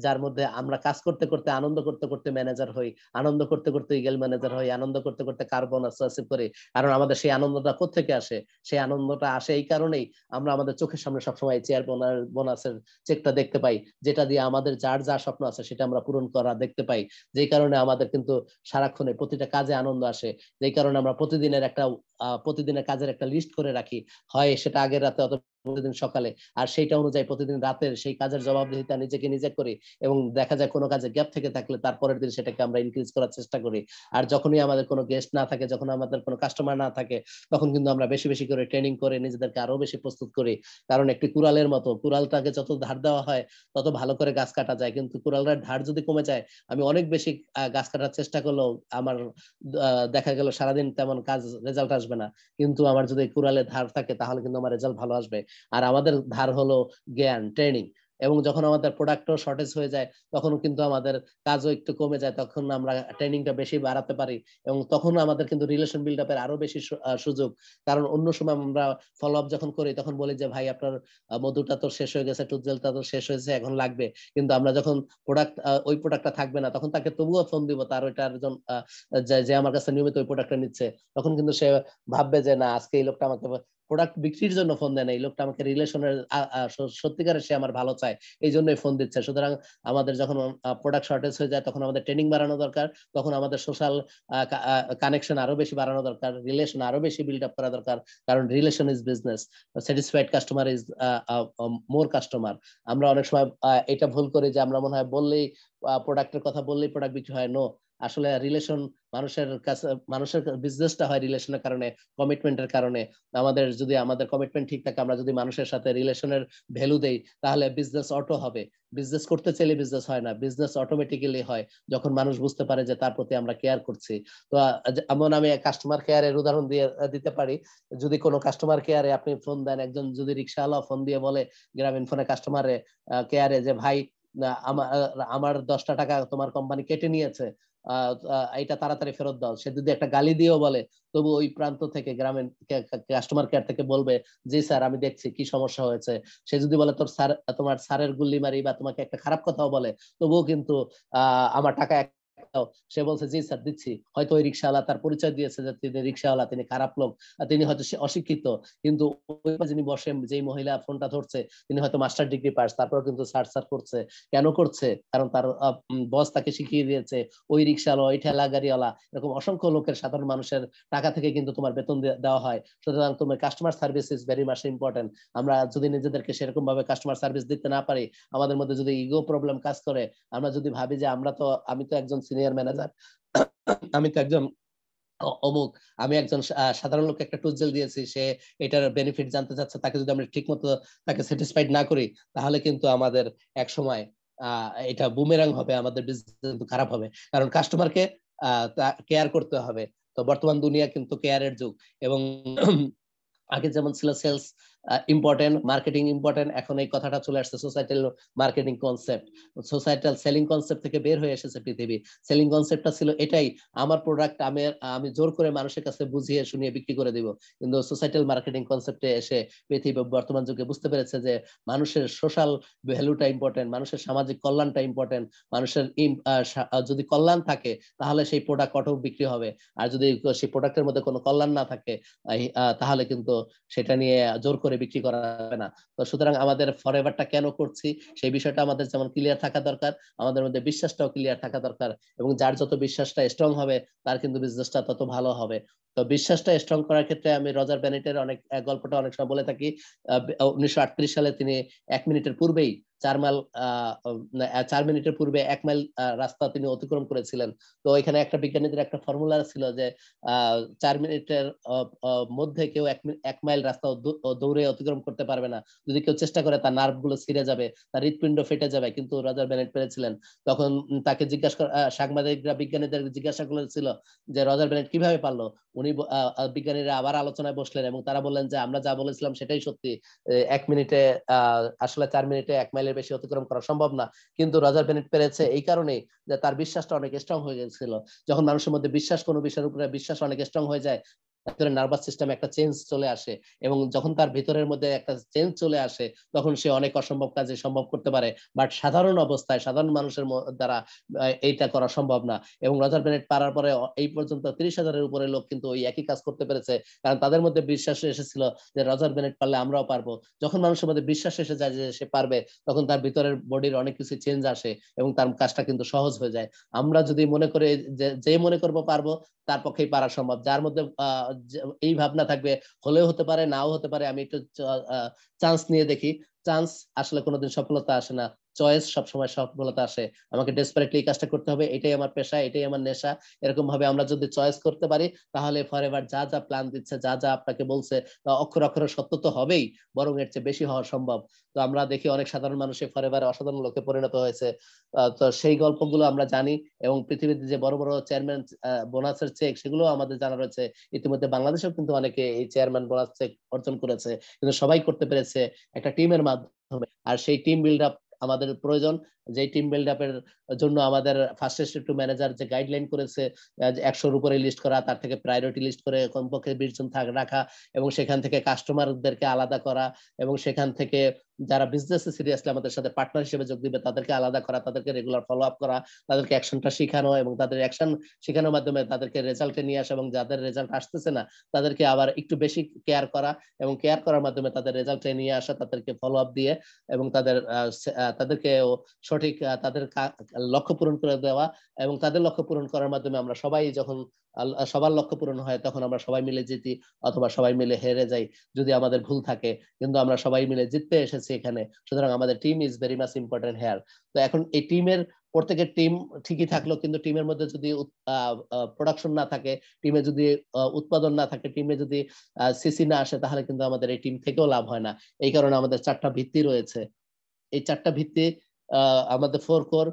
যার মধ্যে আমরা কাজ করতে করতে আনন্দ করতে করতে ম্যানেজার হই আনন্দ করতে করতে ইগেল ম্যানেজার হই আনন্দ করতে করতে কার্বন আসে করে কারণ আমাদের সেই আনন্দটা কোথেকে আসে সেই আনন্দটা আসে এই কারণেই আমরা আমাদের চোখের সামনে সবসময় চেয়ার বোনার বোনাসের চেকটা দেখতে পাই যেটা দিয়ে আমাদের যার যা স্বপ্ন আছে সেটা আমরা পূরণ করা দেখতে পাই যেই কারণে আমাদের কিন্তু সারাক্ষণে প্রতিটা কাজে আনন্দ আসে যেই কারণে আমরা প্রতিদিনের একটা প্রতিদিনের কাজের একটা লিস্ট করে রাখি হয় সেটা আগের রাতে অত প্রতিদিন সকালে আর সেইটা অনুযায়ী প্রতিদিন রাতের সেই কাজের জবাবদিহিতা নিজেকে নিজে করি এবং দেখা যায় কোনো কাজে গ্যাপ থেকে থাকলে তারপরের দিন সেটাকে আমরা ইনক্রিজ করার চেষ্টা করি আর যখনই আমাদের কোনো গেস্ট না থাকে যখন আমাদের কোনো কাস্টমার না থাকে তখন কিন্তু আমরা বেশি বেশি করে ট্রেনিং করে নিজেদেরকে আরো বেশি প্রস্তুত করি কারণ একটি কুড়ালের মতো কুড়ালটাকে যত ধার দেওয়া হয় তত ভালো করে গাছ কাটা যায় কিন্তু কুড়ালটার ধার যদি কমে যায় আমি অনেক বেশি গাছ কাটার চেষ্টা করলেও আমার দেখা গেল সারাদিন তেমন কাজ রেজাল্ট আসবে না কিন্তু আমার যদি কুড়ালে ধার থাকে তাহলে কিন্তু আমার রেজাল্ট ভালো আসবে আর আমাদের ধার হলো জ্ঞান ট্রেনিং এবং যখন আমাদের প্রোডাক্টও শর্টেজ হয়ে যায় তখন কিন্তু আমাদের কাজও একটু কমে যায় তখন আমরা ট্রেনিংটা বেশি বাড়াতে পারি এবং তখন আমাদের কিন্তু রিলেশন বিল্ড আপের আরো বেশি সুযোগ কারণ অন্য সময় আমরা ফলো আপ যখন করি তখন বলি যে ভাই আপনার মধুটা তো শেষ হয়ে গেছে টুজেলটা তো শেষ হয়েছে এখন লাগবে কিন্তু আমরা যখন প্রোডাক্ট ওই প্রোডাক্টটা থাকবে না তখন তাকে তবুও ফোন দিব তার ওইটার যে আমার কাছে নিয়মিত ওই প্রোডাক্টটা নিচ্ছে তখন কিন্তু সে ভাববে যে না আজকে এই লোকটা আমাকে প্রোডাক্ট বিক্রির জন্য ফোন দেয় না এই লোকটা আমাকে রিলেশনের সত্যিকারে সে আমার ভালো চায় এই জন্যই ফোন দিচ্ছে সুতরাং আমাদের যখন প্রোডাক্ট শর্টেজ হয়ে যায় তখন আমাদের ট্রেনিং বাড়ানো দরকার তখন আমাদের সোশ্যাল কানেকশন আরো বেশি বাড়ানো দরকার রিলেশন আরো বেশি বিল্ড আপ করা দরকার কারণ relation is business satisfied customer is more customer আমরা অনেক সময় এটা ভুল করি যে আমরা মনে হয় বললেই প্রোডাক্টের কথা বললেই প্রোডাক্ট বিক্রি হয় নো আসলে রিলেশন মানুষের কাছে মানুষের বিজনেসটা হয় রিলেশনের কারণে কমিটমেন্টের কারণে আমাদের যদি আমাদের কমিটমেন্ট ঠিক থাকে আমরা যদি মানুষের সাথে রিলেশনের ভ্যালু দেই তাহলে বিজনেস অটো হবে বিজনেস করতে চাইলে বিজনেস হয় না বিজনেস অটোমেটিক্যালি হয় যখন মানুষ বুঝতে পারে যে তার প্রতি আমরা কেয়ার করছি তো এমন আমি কাস্টমার কেয়ারের উদাহরণ দিয়ে দিতে পারি যদি কোনো কাস্টমার কেয়ারে আপনি ফোন দেন একজন যদি রিক্সাওয়ালা ফোন দিয়ে বলে গ্রামীণ ফোনে কাস্টমারে কেয়ারে যে ভাই আমার দশটা টাকা তোমার কোম্পানি কেটে নিয়েছে এটা তাড়াতাড়ি ফেরত দাও সে যদি একটা গালি দিয়েও বলে তবু ওই প্রান্ত থেকে গ্রামের কাস্টমার কেয়ার থেকে বলবে যে স্যার আমি দেখছি কি সমস্যা হয়েছে সে যদি বলে তোর স্যার তোমার স্যারের গুল্লি মারি বা তোমাকে একটা খারাপ কথাও বলে তবুও কিন্তু আমার টাকা সে বলছে জি স্যার দিচ্ছি হয়তো ওই রিক্সাওয়ালা তার পরিচয় দিয়েছে যে তিনি রিক্সাওয়ালা তিনি খারাপ লোক তিনি হয়তো সে অশিক্ষিত কিন্তু যিনি বসে যেই মহিলা ফোনটা ধরছে তিনি হয়তো মাস্টার ডিগ্রি পাস তারপর কিন্তু সার সার করছে কেন করছে কারণ তার বস তাকে শিখিয়ে দিয়েছে ওই রিক্সাওয়ালা ওই ঠেলা গাড়িওয়ালা এরকম অসংখ্য লোকের সাধারণ মানুষের টাকা থেকে কিন্তু তোমার বেতন দেওয়া হয় সুতরাং তোমার customer service is very much important আমরা যদি নিজেদেরকে সেরকম ভাবে কাস্টমার সার্ভিস দিতে না পারি আমাদের মধ্যে যদি ইগো প্রবলেম কাজ করে আমরা যদি ভাবি যে আমরা তো আমি তো একজন সিনিয়র ম্যানেজার আমি তো একজন অমুক আমি একজন সাধারণ লোক একটা টুজেল দিয়েছি সে এটার বেনিফিট জানতে চাচ্ছে তাকে যদি আমরা ঠিক মতো তাকে স্যাটিসফাইড না করি তাহলে কিন্তু আমাদের এক সময় এটা বুমেরাং হবে আমাদের বিজনেস খারাপ হবে কারণ কাস্টমারকে কেয়ার করতে হবে তো বর্তমান দুনিয়া কিন্তু কেয়ারের যুগ এবং আগে যেমন ছিল সেলস ইম্পর্টেন্ট মার্কেটিং ইম্পর্টেন্ট এখন এই কথাটা চলে আসছে societal marketing concept societal selling concept থেকে বের হয়ে এসেছে পৃথিবী সেলিং কনসেপ্টটা ছিল এটাই আমার প্রোডাক্ট আমি আমি জোর করে মানুষের কাছে বুঝিয়ে শুনিয়ে বিক্রি করে দিব কিন্তু সোসাইটাল মার্কেটিং কনসেপ্টে এসে পৃথিবী বর্তমান যুগে বুঝতে পেরেছে যে মানুষের সোশ্যাল ভ্যালুটা ইম্পর্টেন্ট মানুষের সামাজিক কল্যাণটা ইম্পর্টেন্ট মানুষের যদি কল্যাণ থাকে তাহলে সেই প্রোডাক্ট কঠোর বিক্রি হবে আর যদি সেই প্রোডাক্টের মধ্যে কোনো কল্যাণ না থাকে তাহলে কিন্তু সেটা নিয়ে জোর করে করে বিক্রি করা যাবে না তো সুতরাং আমাদের ফরেভারটা কেন করছি সেই বিষয়টা আমাদের যেমন ক্লিয়ার থাকা দরকার আমাদের মধ্যে বিশ্বাসটাও ক্লিয়ার থাকা দরকার এবং যার যত বিশ্বাসটা স্ট্রং হবে তার কিন্তু বিজনেসটা তত ভালো হবে তো বিশ্বাসটা স্ট্রং করার ক্ষেত্রে আমি রজার ব্যানেটের অনেক গল্পটা অনেক সময় বলে থাকি উনিশশো সালে তিনি এক মিনিটের পূর্বেই চার মাইল চার মিনিটের পূর্বে এক মাইল রাস্তা তিনি অতিক্রম করেছিলেন তো এখানে একটা বিজ্ঞানীদের একটা ফর্মুলা ছিল যে চার মিনিটের মধ্যে কেউ এক মাইল রাস্তা দৌড়ে অতিক্রম করতে পারবে না যদি কেউ চেষ্টা করে তার নার্ভ গুলো ছিঁড়ে যাবে তার হৃৎপিণ্ড ফেটে যাবে কিন্তু রজার বেনেট পেরেছিলেন তখন তাকে জিজ্ঞাসা সাংবাদিকরা বিজ্ঞানীদের জিজ্ঞাসা করেছিল যে রজার বেনেট কিভাবে পারলো উনি বিজ্ঞানীরা আবার আলোচনায় বসলেন এবং তারা বললেন যে আমরা যা বলেছিলাম সেটাই সত্যি এক মিনিটে আসলে চার মিনিটে এক মাইলের রানের বেশি অতিক্রম করা সম্ভব না কিন্তু রজার বেনেট পেরেছে এই কারণে যে তার বিশ্বাসটা অনেক স্ট্রং হয়ে গেছিল যখন মানুষের মধ্যে বিশ্বাস কোনো বিষয়ের উপরে বিশ্বাস অনেক স্ট্রং হয়ে যায় ভেতরে নার্ভাস সিস্টেমে একটা চেঞ্জ চলে আসে এবং যখন তার ভিতরের মধ্যে একটা চেঞ্জ চলে আসে তখন সে অনেক অসম্ভব কাজে সম্ভব করতে পারে বাট সাধারণ অবস্থায় সাধারণ মানুষের দ্বারা এইটা করা সম্ভব না এবং রজার বেনেট পারার পরে এই পর্যন্ত তিরিশ হাজারের উপরে লোক কিন্তু ওই একই কাজ করতে পেরেছে কারণ তাদের মধ্যে বিশ্বাস এসেছিল যে রজার বেনেট পারলে আমরাও পারবো যখন মানুষের মধ্যে বিশ্বাস এসে যায় যে সে পারবে তখন তার ভিতরের বডির অনেক কিছু চেঞ্জ আসে এবং তার কাজটা কিন্তু সহজ হয়ে যায় আমরা যদি মনে করে যে মনে করবো পারবো তার পক্ষেই পারা সম্ভব যার মধ্যে এই ভাবনা থাকবে হলেও হতে পারে নাও হতে পারে আমি একটু চান্স নিয়ে দেখি চান্স আসলে কোনোদিন সফলতা আসে না চয়েস সবসময় সফলতা আসে আমাকে ডেসপারেটলি এই কাজটা করতে হবে এটাই আমার পেশা এটাই আমার নেশা এরকম ভাবে আমরা যদি চয়েস করতে পারি তাহলে ফর এভার যা যা প্ল্যান দিচ্ছে যা যা আপনাকে বলছে তা অক্ষর অক্ষরে সত্য তো হবেই বরং এর চেয়ে বেশি হওয়া সম্ভব তো আমরা দেখি অনেক সাধারণ মানুষই ফর এভার অসাধারণ লোকে পরিণত হয়েছে তো সেই গল্পগুলো আমরা জানি এবং পৃথিবীতে যে বড় বড় চেয়ারম্যান বোনাসের চেক সেগুলো আমাদের জানা রয়েছে ইতিমধ্যে বাংলাদেশেও কিন্তু অনেকে এই চেয়ারম্যান বোনাস চেক অর্জন করেছে কিন্তু সবাই করতে পেরেছে একটা টিমের মাধ্যমে আর সেই টিম বিল্ড আপ আমাদের প্রয়োজন যে টিম বিল্ড আপের জন্য আমাদের ফার্স্ট স্টেপ টু ম্যানেজার যে গাইডলাইন করেছে একশোর উপরে লিস্ট করা তার থেকে প্রায়োরিটি লিস্ট করে কমপক্ষে বিশ জন রাখা এবং সেখান থেকে কাস্টমারদেরকে আলাদা করা এবং সেখান থেকে যারা বিজনেসে সিরিয়াসলি আমাদের সাথে পার্টনার হিসেবে যোগ দিবে তাদেরকে আলাদা করা তাদেরকে রেগুলার ফলো আপ করা তাদেরকে অ্যাকশনটা শেখানো এবং তাদের অ্যাকশন শেখানোর মাধ্যমে তাদেরকে রেজাল্টে নিয়ে আসা এবং যাদের রেজাল্ট আসতেছে না তাদেরকে আবার একটু বেশি কেয়ার করা এবং কেয়ার করার মাধ্যমে তাদের রেজাল্টে নিয়ে আসা তাদেরকে ফলো আপ দিয়ে এবং তাদের তাদেরকে সঠিক তাদের লক্ষ্য পূরণ করে দেওয়া এবং তাদের লক্ষ্য পূরণ করার মাধ্যমে আমরা সবাই যখন সবার লক্ষ্য পূরণ হয় তখন আমরা সবাই মিলে জিতি অথবা সবাই মিলে হেরে যাই যদি আমাদের ভুল থাকে কিন্তু আমরা সবাই মিলে জিততে এসেছি দেখছি এখানে সুতরাং আমাদের team is very much important here তো এখন এই টিমের প্রত্যেকের টিম ঠিকই থাকলো কিন্তু টিমের মধ্যে যদি প্রোডাকশন না থাকে টিমে যদি উৎপাদন না থাকে টিমে যদি সিসি না আসে তাহলে কিন্তু আমাদের এই টিম থেকেও লাভ হয় না এই কারণে আমাদের চারটা ভিত্তি রয়েছে এই চারটা ভিত্তি আমাদের four core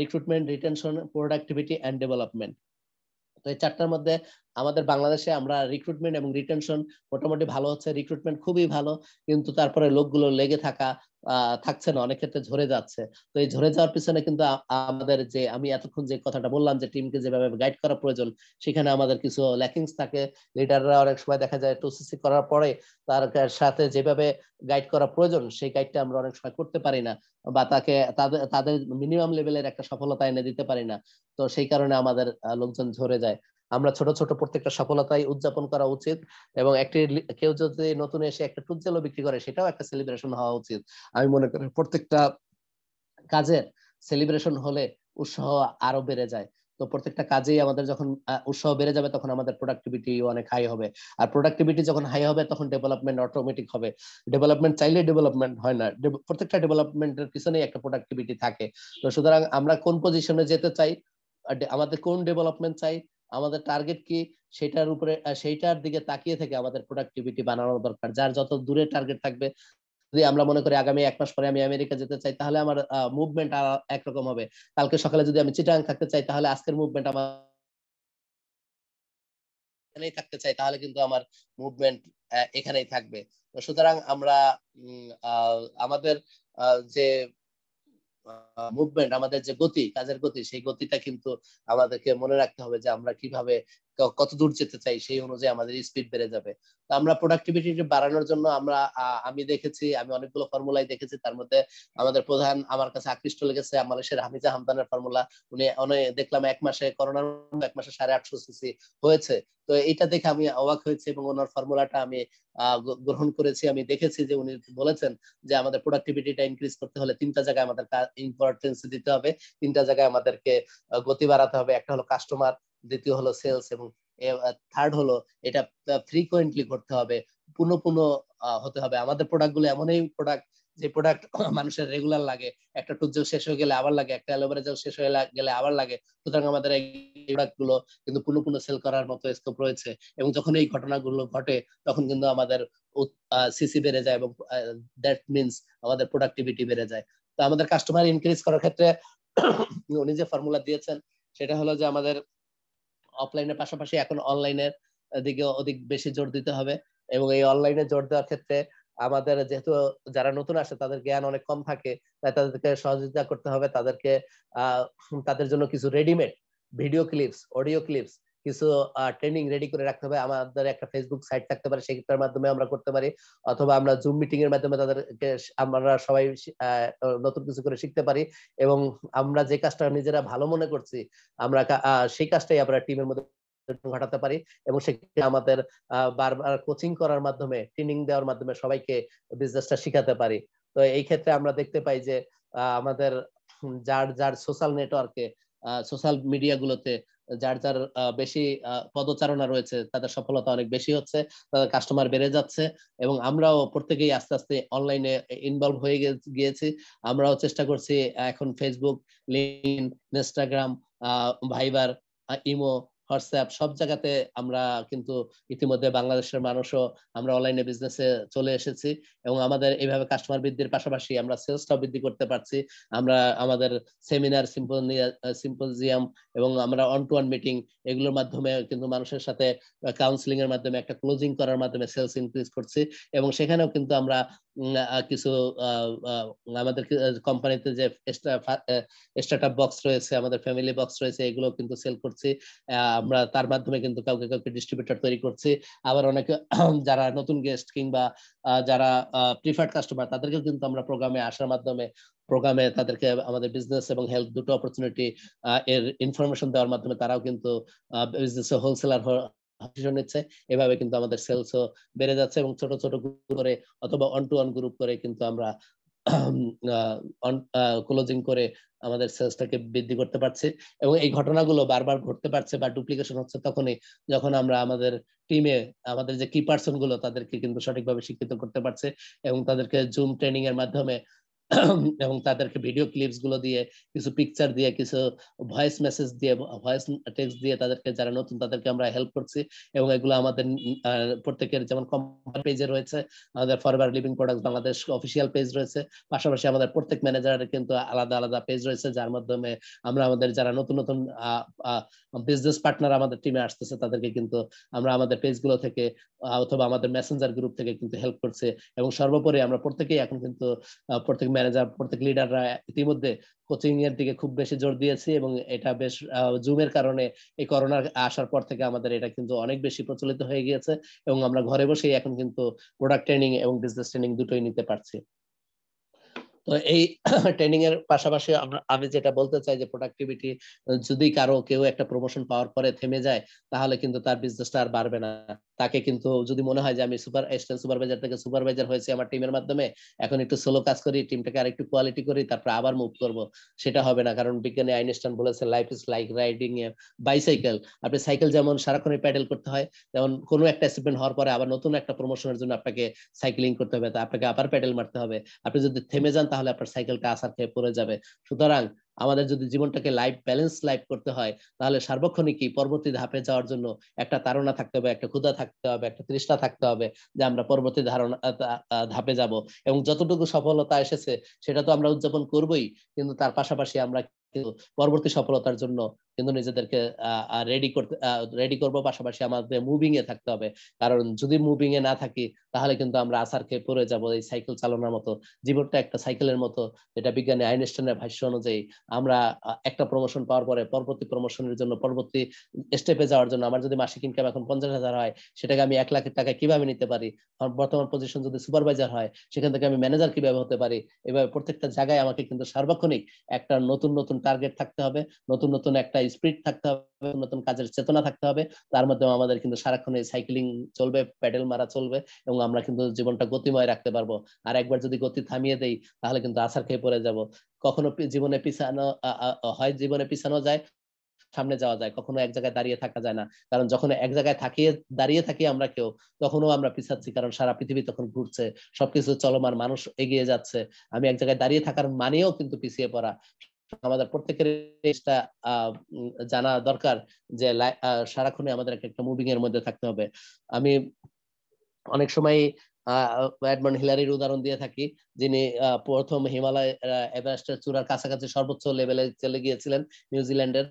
recruitment retention productivity and development তো এই চারটার মধ্যে আমাদের বাংলাদেশে আমরা রিক্রুটমেন্ট এবং রিটেনশন মোটামুটি ভালো হচ্ছে রিক্রুটমেন্ট খুবই ভালো কিন্তু তারপরে লোকগুলো লেগে থাকা থাকছে না অনেক ক্ষেত্রে ঝরে যাচ্ছে তো এই ঝরে যাওয়ার পিছনে কিন্তু আমাদের যে আমি এতক্ষণ যে কথাটা বললাম যে টিমকে যেভাবে গাইড করা প্রয়োজন সেখানে আমাদের কিছু ল্যাকিংস থাকে লিডাররা অনেক সময় দেখা যায় টোসিসি করার পরে তার সাথে যেভাবে গাইড করা প্রয়োজন সেই গাইডটা আমরা অনেক সময় করতে পারি না বা তাকে তাদের তাদের মিনিমাম লেভেলের একটা সফলতা এনে দিতে পারি না তো সেই কারণে আমাদের লোকজন ঝরে যায় আমরা ছোট ছোট প্রত্যেকটা সফলতাই উদযাপন করা উচিত এবং একটি কেউ যদি নতুন এসে একটা টুকজালও বিক্রি করে সেটাও একটা সেলিব্রেশন হওয়া উচিত আমি মনে করি প্রত্যেকটা কাজের সেলিব্রেশন হলে উৎসাহ আরো বেড়ে যায় তো প্রত্যেকটা কাজেই আমাদের যখন উৎসাহ বেড়ে যাবে তখন আমাদের প্রোডাক্টিভিটি অনেক হাই হবে আর প্রোডাক্টিভিটি যখন হাই হবে তখন ডেভেলপমেন্ট অটোমেটিক হবে ডেভেলপমেন্ট চাইলে ডেভেলপমেন্ট হয় না প্রত্যেকটা ডেভেলপমেন্টের পিছনেই একটা প্রোডাক্টিভিটি থাকে তো সুতরাং আমরা কোন পজিশনে যেতে চাই আমাদের কোন ডেভেলপমেন্ট চাই আমাদের টার্গেট কি সেটার উপরে সেইটার দিকে তাকিয়ে থেকে আমাদের প্রোডাক্টিভিটি বানানো দরকার যার যত দূরে টার্গেট থাকবে যদি আমরা মনে করি আগামী এক মাস পরে আমি আমেরিকা যেতে চাই তাহলে আমার মুভমেন্ট একরকম হবে কালকে সকালে যদি আমি চিটাং থাকতে চাই তাহলে আজকের মুভমেন্ট আমার এখানেই থাকতে চাই তাহলে কিন্তু আমার মুভমেন্ট এখানেই থাকবে সুতরাং আমরা আমাদের যে মুভমেন্ট আমাদের যে গতি কাজের গতি সেই গতিটা কিন্তু আমাদেরকে মনে রাখতে হবে যে আমরা কিভাবে কত দূর যেতে চাই সেই অনুযায়ী আমাদের স্পিড বেড়ে যাবে তো আমরা প্রোডাক্টিভিটি বাড়ানোর জন্য আমরা আমি দেখেছি আমি অনেকগুলো ফর্মুলাই দেখেছি তার মধ্যে আমাদের প্রধান আমার কাছে আকৃষ্ট লেগেছে মালয়েশিয়ার হামিজা হামদানের ফর্মুলা উনি অনেক দেখলাম এক মাসে করোনার এক মাসে সাড়ে আটশো সিসি হয়েছে তো এটা দেখে আমি অবাক হয়েছি এবং ওনার ফর্মুলাটা আমি গ্রহণ করেছি আমি দেখেছি যে উনি বলেছেন যে আমাদের প্রোডাক্টিভিটিটা ইনক্রিজ করতে হলে তিনটা জায়গায় আমাদের ইম্পর্টেন্স দিতে হবে তিনটা জায়গায় আমাদেরকে গতি বাড়াতে হবে একটা হলো কাস্টমার দ্বিতীয় হলো সেলস এবং থার্ড হলো এটা ফ্রিকোয়েন্টলি করতে হবে পুনঃ পুনঃ হতে হবে আমাদের প্রোডাক্ট গুলো এমনই প্রোডাক্ট যে প্রোডাক্ট মানুষের রেগুলার লাগে একটা টুজেল শেষ হয়ে গেলে আবার লাগে একটা অ্যালোভেরা জেল শেষ হয়ে গেলে আবার লাগে সুতরাং আমাদের এই প্রোডাক্ট গুলো কিন্তু পুনঃ পুনঃ সেল করার মতো স্কোপ রয়েছে এবং যখন এই ঘটনাগুলো ঘটে তখন কিন্তু আমাদের সিসি বেড়ে যায় এবং দ্যাট মিনস আমাদের প্রোডাক্টিভিটি বেড়ে যায় তো আমাদের কাস্টমার ইনক্রিজ করার ক্ষেত্রে উনি যে ফর্মুলা দিয়েছেন সেটা হলো যে আমাদের অফলাইনের পাশাপাশি এখন অনলাইনের দিকে অধিক বেশি জোর দিতে হবে এবং এই অনলাইনে জোর দেওয়ার ক্ষেত্রে আমাদের যেহেতু যারা নতুন আসে তাদের জ্ঞান অনেক কম থাকে তাই তাদেরকে সহযোগিতা করতে হবে তাদেরকে তাদের জন্য কিছু readymade video clips audio clips কিছু ট্রেনিং রেডি করে রাখতে হবে আমাদের একটা ফেসবুক সাইট থাকতে পারে সেটার মাধ্যমে আমরা করতে পারি অথবা আমরা জুম মিটিং এর মাধ্যমে তাদেরকে আমরা সবাই নতুন কিছু করে শিখতে পারি এবং আমরা যে কাজটা নিজেরা ভালো মনে করছি আমরা সেই কাজটাই আমরা টিমের মধ্যে ঘটাতে পারি এবং সেক্ষেত্রে আমাদের বারবার কোচিং করার মাধ্যমে ট্রেনিং দেওয়ার মাধ্যমে সবাইকে বিজনেসটা শিখাতে পারি তো এই ক্ষেত্রে আমরা দেখতে পাই যে আমাদের যার যার সোশ্যাল নেটওয়ার্কে সোশ্যাল মিডিয়া গুলোতে যার যার বেশি পদচারণা রয়েছে তাদের সফলতা অনেক বেশি হচ্ছে তাদের কাস্টমার বেড়ে যাচ্ছে এবং আমরাও প্রত্যেকেই আস্তে আস্তে অনলাইনে ইনভলভ হয়ে গিয়েছি আমরাও চেষ্টা করছি এখন Facebook link Instagram Viber imo WhatsApp সব জায়গাতে আমরা কিন্তু ইতিমধ্যে বাংলাদেশের মানুষও আমরা অনলাইনে বিজনেসে চলে এসেছি এবং আমাদের এইভাবে কাস্টমার বৃদ্ধির পাশাপাশি আমরা সেলসটাও বৃদ্ধি করতে পারছি আমরা আমাদের সেমিনার সিম্পোজিয়াম এবং আমরা অন টু অন মিটিং এগুলোর মাধ্যমে কিন্তু মানুষের সাথে কাউন্সিলিং এর মাধ্যমে একটা ক্লোজিং করার মাধ্যমে সেলস ইনক্রিজ করছি এবং সেখানেও কিন্তু আমরা কিছু আমাদের কোম্পানিতে যে স্টার্টআপ বক্স রয়েছে আমাদের ফ্যামিলি বক্স রয়েছে এগুলো কিন্তু সেল করছি আমরা তার মাধ্যমে কিন্তু কাউকে কাউকে ডিস্ট্রিবিউটর তৈরি করছি আবার অনেকে যারা নতুন গেস্ট কিংবা যারা প্রিফার্ড কাস্টমার তাদেরকেও কিন্তু আমরা প্রোগ্রামে আসার মাধ্যমে প্রোগ্রামে তাদেরকে আমাদের বিজনেস এবং হেলথ দুটো অপরচুনিটি এর ইনফরমেশন দেওয়ার মাধ্যমে তারাও কিন্তু বিজনেস হোলসেলার ভাষণ নিচ্ছে এভাবে কিন্তু আমাদের সেলসও বেড়ে যাচ্ছে এবং ছোট ছোট গ্রুপ করে অথবা অন টু অন গ্রুপ করে কিন্তু আমরা ক্লোজিং করে আমাদের সেলসটাকে বৃদ্ধি করতে পারছি এবং এই ঘটনাগুলো বারবার ঘটতে পারছে বা ডুপ্লিকেশন হচ্ছে তখনই যখন আমরা আমাদের টিমে আমাদের যে কি পার্সন গুলো তাদেরকে কিন্তু সঠিকভাবে শিক্ষিত করতে পারছে এবং তাদেরকে জুম ট্রেনিং এর মাধ্যমে এবং তাদেরকে ভিডিও ক্লিপস গুলো দিয়ে কিছু পিকচার দিয়ে কিছু ভয়েস মেসেজ দিয়ে ভয়েস টেক্সট দিয়ে তাদেরকে যারা নতুন তাদেরকে আমরা হেল্প করছি এবং এগুলো আমাদের প্রত্যেকের যেমন কোম্পানি পেজে রয়েছে আমাদের forever living product Bangladesh official page রয়েছে পাশাপাশি আমাদের প্রত্যেক ম্যানেজারের কিন্তু আলাদা আলাদা পেজ রয়েছে যার মাধ্যমে আমরা আমাদের যারা নতুন নতুন বিজনেস পার্টনার আমাদের টিমে আসতেছে তাদেরকে কিন্তু আমরা আমাদের পেজগুলো থেকে অথবা আমাদের মেসেঞ্জার গ্রুপ থেকে কিন্তু হেল্প করছে এবং সর্বোপরি আমরা প্রত্যেকেই এখন কিন্তু প্রত্যেক ম্যানেজার প্রত্যেক লিডাররা ইতিমধ্যে কোচিং এর দিকে খুব বেশি জোর দিয়েছি এবং এটা বেশ জুমের কারণে এই করোনার আসার পর থেকে আমাদের এটা কিন্তু অনেক বেশি প্রচলিত হয়ে গিয়েছে এবং আমরা ঘরে বসেই এখন কিন্তু প্রোডাক্ট ট্রেনিং এবং বিজনেস ট্রেনিং দুটোই নিতে পারছি তো এই ট্রেনিং এর পাশাপাশি আমি যেটা বলতে চাই যে প্রোডাক্টিভিটি যদি কারো কেউ একটা প্রমোশন পাওয়ার পরে থেমে যায় তাহলে কিন্তু তার বিজনেসটা আর বাড়বে না তাকে কিন্তু যদি মনে হয় যে আমি সুপার অ্যাসিস্ট্যান্ট সুপারভাইজার থেকে সুপারভাইজার হয়েছে আমার টিমের মাধ্যমে এখন একটু সোলো কাজ করি টিমটাকে আর একটু কোয়ালিটি করি তারপর আবার মুভ করব সেটা হবে না কারণ বিজ্ঞানী আইনস্টাইন বলেছে life is like riding a bicycle আপনি সাইকেল যেমন সারাক্ষণই প্যাডেল করতে হয় যেমন কোনো একটা অ্যাচিভমেন্ট হওয়ার পরে আবার নতুন একটা প্রমোশনের জন্য আপনাকে সাইক্লিং করতে হবে আপনাকে আবার প্যাডেল মারতে হবে আপনি যদি থেমে যান তাহলে আপনার সাইকেলটা আসার খেয়ে পড়ে যাবে সুতরাং আমাদের যদি জীবনটাকে লাইফ ব্যালেন্স লাইফ করতে হয় তাহলে সার্বক্ষণিকই পরবর্তী ধাপে যাওয়ার জন্য একটা তাড়না থাকতে হবে একটা ক্ষুধা থাকতে হবে একটা তৃষ্ণা থাকতে হবে যে আমরা পরবর্তী ধারণা ধাপে যাব এবং যতটুকু সফলতা এসেছে সেটা তো আমরা উদযাপন করবই কিন্তু তার পাশাপাশি আমরা কিন্তু পরবর্তী সফলতার জন্য কিন্তু নিজেদেরকে রেডি করতে রেডি করবো পাশাপাশি আমাদের মুভিং এ থাকতে হবে কারণ যদি মুভিং এ না থাকি তাহলে কিন্তু আমরা আসার আসারকে পড়ে যাবো এই সাইকেল চালানোর মতো জীবনটা একটা সাইকেলের মতো যেটা বিজ্ঞানী আইনস্টাইনের ভাষ্য অনুযায়ী আমরা একটা প্রমোশন পাওয়ার পরে পরবর্তী প্রমোশনের জন্য পরবর্তী স্টেপে যাওয়ার জন্য আমার যদি মাসিক ইনকাম এখন পঞ্চাশ হাজার হয় সেটাকে আমি এক লাখের টাকা কিভাবে নিতে পারি আমার বর্তমান পজিশন যদি সুপারভাইজার হয় সেখান থেকে আমি ম্যানেজার কিভাবে হতে পারি এভাবে প্রত্যেকটা জায়গায় আমাকে কিন্তু সার্বক্ষণিক একটা নতুন নতুন টার্গেট থাকতে হবে নতুন নতুন একটা স্পিড থাকতে হবে নতুন কাজের চেতনা থাকতে হবে তার মাধ্যমে আমাদের কিন্তু সারাক্ষণ এই সাইক্লিং চলবে প্যাডেল মারা চলবে এবং আমরা কিন্তু জীবনটা গতিময় রাখতে পারবো আর একবার যদি গতি থামিয়ে দেই তাহলে কিন্তু আসার খেয়ে পড়ে যাব কখনো জীবনে পিছানো হয় জীবনে পিছানো যায় সামনে যাওয়া যায় কখনো এক জায়গায় দাঁড়িয়ে থাকা যায় না কারণ যখন এক জায়গায় থাকিয়ে দাঁড়িয়ে থাকি আমরা কেউ তখনও আমরা পিছাচ্ছি কারণ সারা পৃথিবী তখন ঘুরছে সবকিছু চলমান মানুষ এগিয়ে যাচ্ছে আমি এক জায়গায় দাঁড়িয়ে থাকার মানেও কিন্তু পিছিয়ে পড়া আমাদের প্রত্যেকের এটা জানা দরকার যে সারাক্ষণে আমাদের একটা মুভিং এর মধ্যে থাকতে হবে আমি অনেক সময় এডমন্ড হিলারির উদাহরণ দিয়ে থাকি যিনি প্রথম হিমালয় এভারেস্টের চূড়ার কাছাকাছি সর্বোচ্চ লেভেলে চলে গিয়েছিলেন নিউজিল্যান্ডের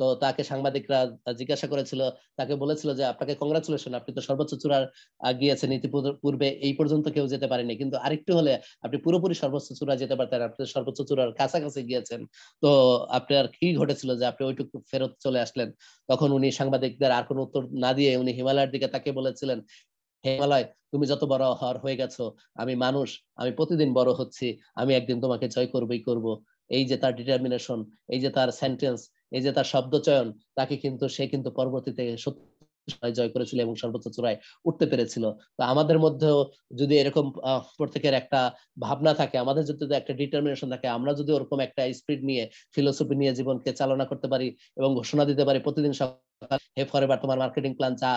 তো তাকে সাংবাদিকরা জিজ্ঞাসা করেছিল তাকে বলেছিল যে আপনাকে কংগ্রাচুলেশন আপনি তো সর্বোচ্চ চূড়ার গিয়েছেন ইতিপূর্বে এই পর্যন্ত কেউ যেতে পারেনি কিন্তু আরেকটু হলে আপনি পুরোপুরি সর্বোচ্চ চূড়া যেতে পারতেন আপনি সর্বোচ্চ চূড়ার কাছাকাছি গিয়েছেন তো আপনার কি ঘটেছিল যে আপনি ওইটুকু ফেরত চলে আসলেন তখন উনি সাংবাদিকদের আর কোনো উত্তর না দিয়ে উনি হিমালয়ের দিকে তাকে বলেছিলেন হিমালয় তুমি যত বড় হওয়ার হয়ে গেছো আমি মানুষ আমি প্রতিদিন বড় হচ্ছি আমি একদিন তোমাকে জয় করবই করব এই যে তার ডিটারমিনেশন এই যে তার সেন্টেন্স এই যে তার চয়ন তাকে কিন্তু সে কিন্তু পরবর্তীতে জয় করেছিল এবং সর্বোচ্চ চূড়ায় উঠতে পেরেছিল তো আমাদের মধ্যেও যদি এরকম প্রত্যেকের একটা ভাবনা থাকে আমাদের যদি একটা ডিটারমিনেশন থাকে আমরা যদি ওরকম একটা স্পিড নিয়ে ফিলোসফি নিয়ে জীবনকে চালনা করতে পারি এবং ঘোষণা দিতে পারি প্রতিদিন তোমার মার্কেটিং প্ল্যান যা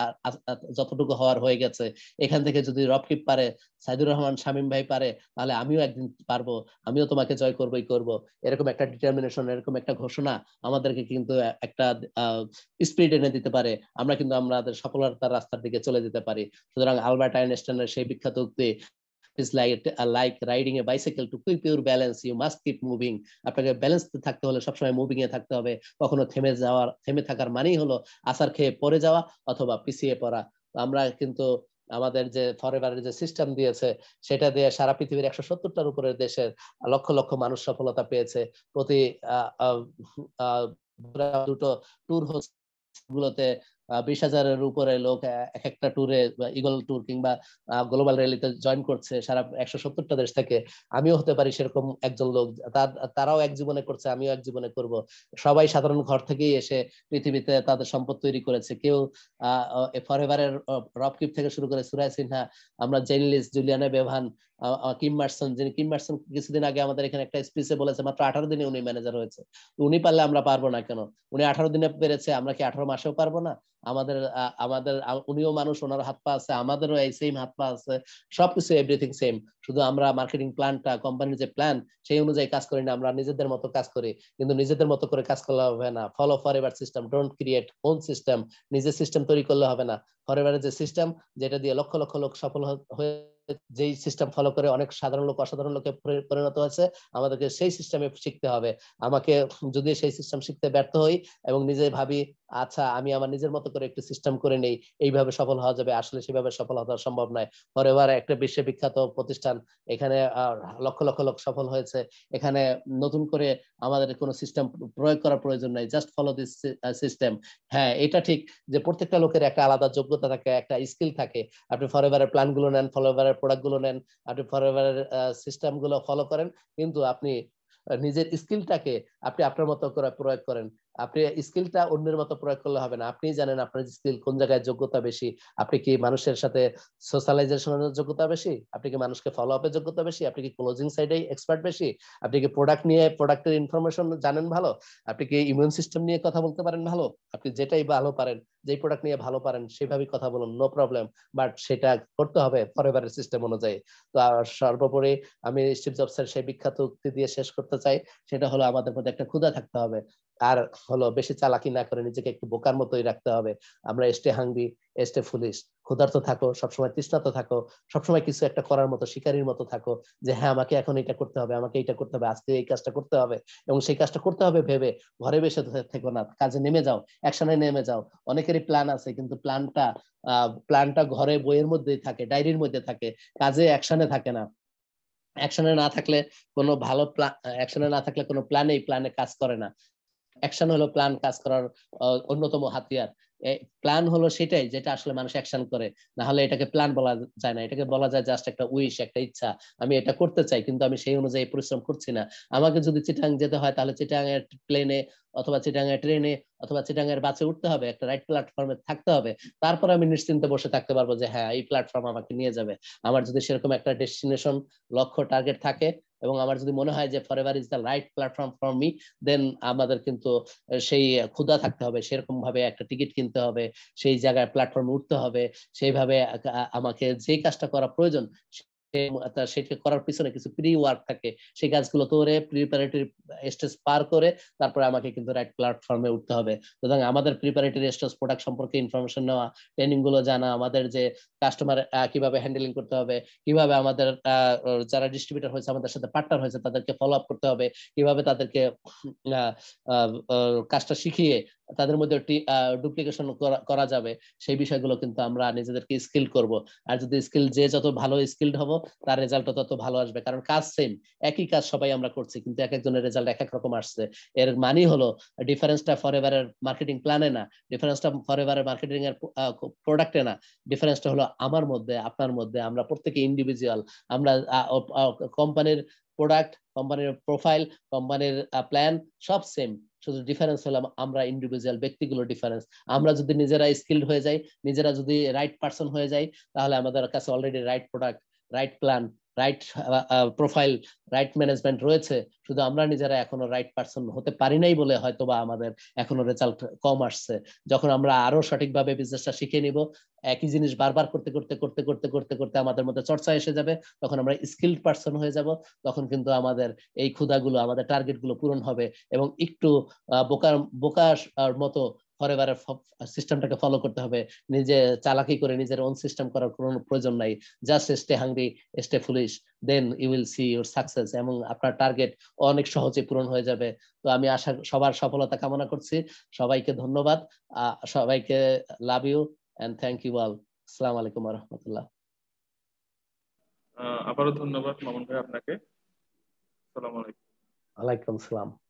যতটুকু হওয়ার হয়ে গেছে এখান থেকে যদি রফকিপ পারে সাইদুর রহমান ভাই পারে তাহলে আমিও একদিন পারবো আমিও তোমাকে জয় করবই করব এরকম একটা ডিটারমিনেশন এরকম একটা ঘোষণা আমাদেরকে কিন্তু একটা স্পিড এনে দিতে পারে আমরা কিন্তু আমাদের সফলতার রাস্তার দিকে চলে যেতে পারি সুতরাং আলবার্ট আইনস্টাইনের সেই বিখ্যাত উক্তি is like uh, like riding a bicycle to keep your balance you must keep moving আপনাকে ব্যালেন্স থাকতে হলে সবসময় মুভিং এ থাকতে হবে কখনো থেমে যাওয়ার থেমে থাকার মানেই হলো আসার খেয়ে পড়ে যাওয়া অথবা পিছিয়ে পড়া আমরা কিন্তু আমাদের যে ফরেভারের যে সিস্টেম দিয়েছে সেটা দিয়ে সারা পৃথিবীর একশো সত্তরটার উপরের দেশের লক্ষ লক্ষ মানুষ সফলতা পেয়েছে প্রতি দুটো ট্যুর হচ্ছে গুলোতে বিশ হাজারের উপরে লোক এক একটা ট্যুরে ইগল ট্যুর কিংবা গ্লোবাল র্যালিতে জয়েন করছে সারা একশো সত্তরটা দেশ থেকে আমিও হতে পারি সেরকম একজন লোক তারাও এক জীবনে করছে আমিও এক জীবনে করব সবাই সাধারণ ঘর থেকেই এসে পৃথিবীতে তাদের সম্পদ তৈরি করেছে কেউ ফরএভারের রবকিপ থেকে শুরু করে সুরায় সিনহা আমরা জেনলিস জুলিয়ানে বেভান কিম মার্সন যিনি কিম মার্সন কিছুদিন আগে আমাদের এখানে একটা স্পিচে বলেছে মাত্র আঠারো দিনে উনি ম্যানেজার হয়েছে উনি পারলে আমরা পারবো না কেন উনি আঠারো দিনে পেরেছে আমরা কি আঠারো মাসেও পারবো না আমাদের আমাদের উনিও মানুষ ওনার হাত পা আছে আমাদেরও এই সেম হাত পা আছে সবকিছু এভরিথিং সেম শুধু আমরা মার্কেটিং প্ল্যানটা কোম্পানির যে প্ল্যান সেই অনুযায়ী কাজ করি না আমরা নিজেদের মতো কাজ করি কিন্তু নিজেদের মতো করে কাজ করলে হবে না follow forever system don't create own system নিজের সিস্টেম তৈরি করলে হবে না ফর এভারের যে সিস্টেম যেটা দিয়ে লক্ষ লক্ষ লোক সফল হয়ে যেই সিস্টেম ফলো করে অনেক সাধারণ লোক অসাধারণ লোকে পরিণত হয়েছে আমাদেরকে সেই সিস্টেমে শিখতে হবে আমাকে যদি সেই সিস্টেম শিখতে ব্যর্থ হই এবং নিজে ভাবি আচ্ছা আমি আমার নিজের মতো করে একটু সিস্টেম করে নেই এইভাবে সফল হওয়া যাবে আসলে সেভাবে সফল হওয়া সম্ভব নয় ফরেভার একটা বিশ্ববিখ্যাত প্রতিষ্ঠান এখানে লক্ষ লক্ষ লোক সফল হয়েছে এখানে নতুন করে আমাদের কোনো সিস্টেম প্রয়োগ করার প্রয়োজন নাই জাস্ট ফলো দিস সিস্টেম হ্যাঁ এটা ঠিক যে প্রত্যেকটা লোকের একটা আলাদা যোগ্যতা থাকে একটা স্কিল থাকে আপনি ফরেভারের প্ল্যানগুলো নেন ফরেভারের প্রোডাক্টগুলো নেন আপনি ফরএভারের সিস্টেমগুলো ফলো করেন কিন্তু আপনি নিজের স্কিলটাকে আপনি আপনার মতো করে প্রয়োগ করেন আপনি স্কিলটা অন্যের মতো প্রয়োগ করলে হবে না আপনি জানেন আপনার স্কিল কোন জায়গায় যোগ্যতা বেশি আপনি কি মানুষের সাথে সোশ্যালাইজেশনের যোগ্যতা বেশি আপনি কি মানুষকে ফলো আপের যোগ্যতা বেশি আপনি কি ক্লোজিং সাইডে এক্সপার্ট বেশি আপনি কি প্রোডাক্ট নিয়ে প্রোডাক্টের ইনফরমেশন জানেন ভালো আপনি কি ইমিউন সিস্টেম নিয়ে কথা বলতে পারেন ভালো আপনি যেটাই ভালো পারেন যে প্রোডাক্ট নিয়ে ভালো পারেন সেভাবে কথা বলুন নো প্রবলেম বাট সেটা করতে হবে ফরএভারের সিস্টেম অনুযায়ী তো আর সর্বোপরি আমি স্টিভ জবসের সেই বিখ্যাত উক্তি দিয়ে শেষ করতে চাই সেটা হলো আমাদের মধ্যে একটা ক্ষুধা থাকতে হবে আর হলো বেশি চালাকি না করে নিজেকে একটু বোকার মতোই রাখতে হবে আমরা স্টে হাঙ্গি স্টে ফুলিশ ক্ষুধার্ত থাকো সবসময় তৃষ্ণাত থাকো সবসময় কিছু একটা করার মতো শিকারীর মতো থাকো যে হ্যাঁ আমাকে এখন এটা করতে হবে আমাকে এটা করতে হবে আজকে এই কাজটা করতে হবে এবং সেই কাজটা করতে হবে ভেবে ঘরে বসে থেকো না কাজে নেমে যাও একসানে নেমে যাও অনেকেরই প্ল্যান আছে কিন্তু প্ল্যানটা প্ল্যানটা ঘরে বইয়ের মধ্যেই থাকে ডায়েরির মধ্যে থাকে কাজে একসানে থাকে না অ্যাকশনে না থাকলে কোনো ভালো প্ল্যান অ্যাকশনে না থাকলে কোনো প্ল্যানে প্ল্যানে কাজ করে না অ্যাকশন হলো প্ল্যান কাজ করার অন্যতম হাতিয়ার প্ল্যান হলো সেটাই যেটা আসলে মানুষ অ্যাকশন করে না হলে এটাকে প্ল্যান বলা যায় না এটাকে বলা যায় জাস্ট একটা উইশ একটা ইচ্ছা আমি এটা করতে চাই কিন্তু আমি সেই অনুযায়ী পরিশ্রম করছি না আমাকে যদি চিটাং যেতে হয় তাহলে চিটাং এর প্লেনে অথবা চিটাং এর ট্রেনে অথবা চিটাং এর বাসে উঠতে হবে একটা রাইট প্ল্যাটফর্মে থাকতে হবে তারপর আমি নিশ্চিন্তে বসে থাকতে পারবো যে হ্যাঁ এই প্ল্যাটফর্ম আমাকে নিয়ে যাবে আমার যদি সেরকম একটা ডেস্টিনেশন লক্ষ্য টার্গেট থাকে এবং আমার যদি মনে হয় যে forever is the right platform for me then আমাদের কিন্তু সেই ক্ষুদা থাকতে হবে সেরকম ভাবে একটা টিকিট কিনতে হবে সেই জায়গায় প্ল্যাটফর্মে উঠতে হবে সেইভাবে আমাকে যে কাজটা করা প্রয়োজন সেটা করার পিছনে কিছু প্রি ওয়ার্ক থাকে সেই কাজগুলো করে প্রিপারেটরি স্টেজ পার করে তারপরে আমাকে কিন্তু রাইট প্ল্যাটফর্মে উঠতে হবে সুতরাং আমাদের প্রিপারেটরি স্টেজ প্রোডাক্ট সম্পর্কে ইনফরমেশন নেওয়া ট্রেনিং গুলো জানা আমাদের যে কাস্টমার কিভাবে হ্যান্ডেলিং করতে হবে কিভাবে আমাদের যারা ডিস্ট্রিবিউটর হয়েছে আমাদের সাথে পার্টনার হয়েছে তাদেরকে ফলো আপ করতে হবে কিভাবে তাদেরকে কাজটা শিখিয়ে তাদের মধ্যে ডুপ্লিকেশন করা যাবে সেই বিষয়গুলো কিন্তু আমরা নিজেদেরকে স্কিল করব আর যদি স্কিল যে যত ভালো স্কিলড হবো তার রেজাল্ট তত ভালো আসবে কারণ কাজ সেম একই কাজ সবাই আমরা করছি কিন্তু এক একজনের রেজাল্ট এক এক রকম আসছে এর মানে হলো ডিফারেন্সটা ফর এভারের মার্কেটিং প্ল্যানে না ডিফারেন্সটা ফর এভারের মার্কেটিং এর প্রোডাক্টে না ডিফারেন্সটা হলো আমার মধ্যে আপনার মধ্যে আমরা প্রত্যেকে ইন্ডিভিজুয়াল আমরা কোম্পানির প্রোডাক্ট কোম্পানির প্রোফাইল কোম্পানির প্ল্যান সব সেম শুধু ডিফারেন্স হলাম আমরা ইন্ডিভিজুয়াল ব্যক্তিগুলো ডিফারেন্স আমরা যদি নিজেরা স্কিল্ড হয়ে যাই নিজেরা যদি রাইট পার্সন হয়ে যাই তাহলে আমাদের কাছে already right product right plan right profile right management রয়েছে শুধু আমরা নিজেরা এখনো রাইট পার্সন হতে পারি নাই বলে হয়তো বা আমাদের এখনো রেজাল্ট কম আসছে যখন আমরা আরো সঠিকভাবে বিজনেসটা শিখে নিব একই জিনিস বারবার করতে করতে করতে করতে করতে করতে আমাদের মধ্যে চর্চা এসে যাবে তখন আমরা স্কিল্ড পার্সন হয়ে যাব তখন কিন্তু আমাদের এই ক্ষুধাগুলো আমাদের টার্গেটগুলো পূরণ হবে এবং একটু বোকার বোকার মতো ফরএভারের সিস্টেমটাকে ফলো করতে হবে নিজে চালাকি করে নিজের ওন সিস্টেম করার কোনো প্রয়োজন নাই just stay hungry stay foolish then you will see your success এবং আপনার টার্গেট অনেক সহজে পূরণ হয়ে যাবে তো আমি আশা সবার সফলতা কামনা করছি সবাইকে ধন্যবাদ সবাইকে love you and thank you all আসসালামু আলাইকুম রহমতুল্লাহ আবারও ধন্যবাদ মামুন ভাই আপনাকে আসসালামু আলাইকুম আলাইকুম আসসালাম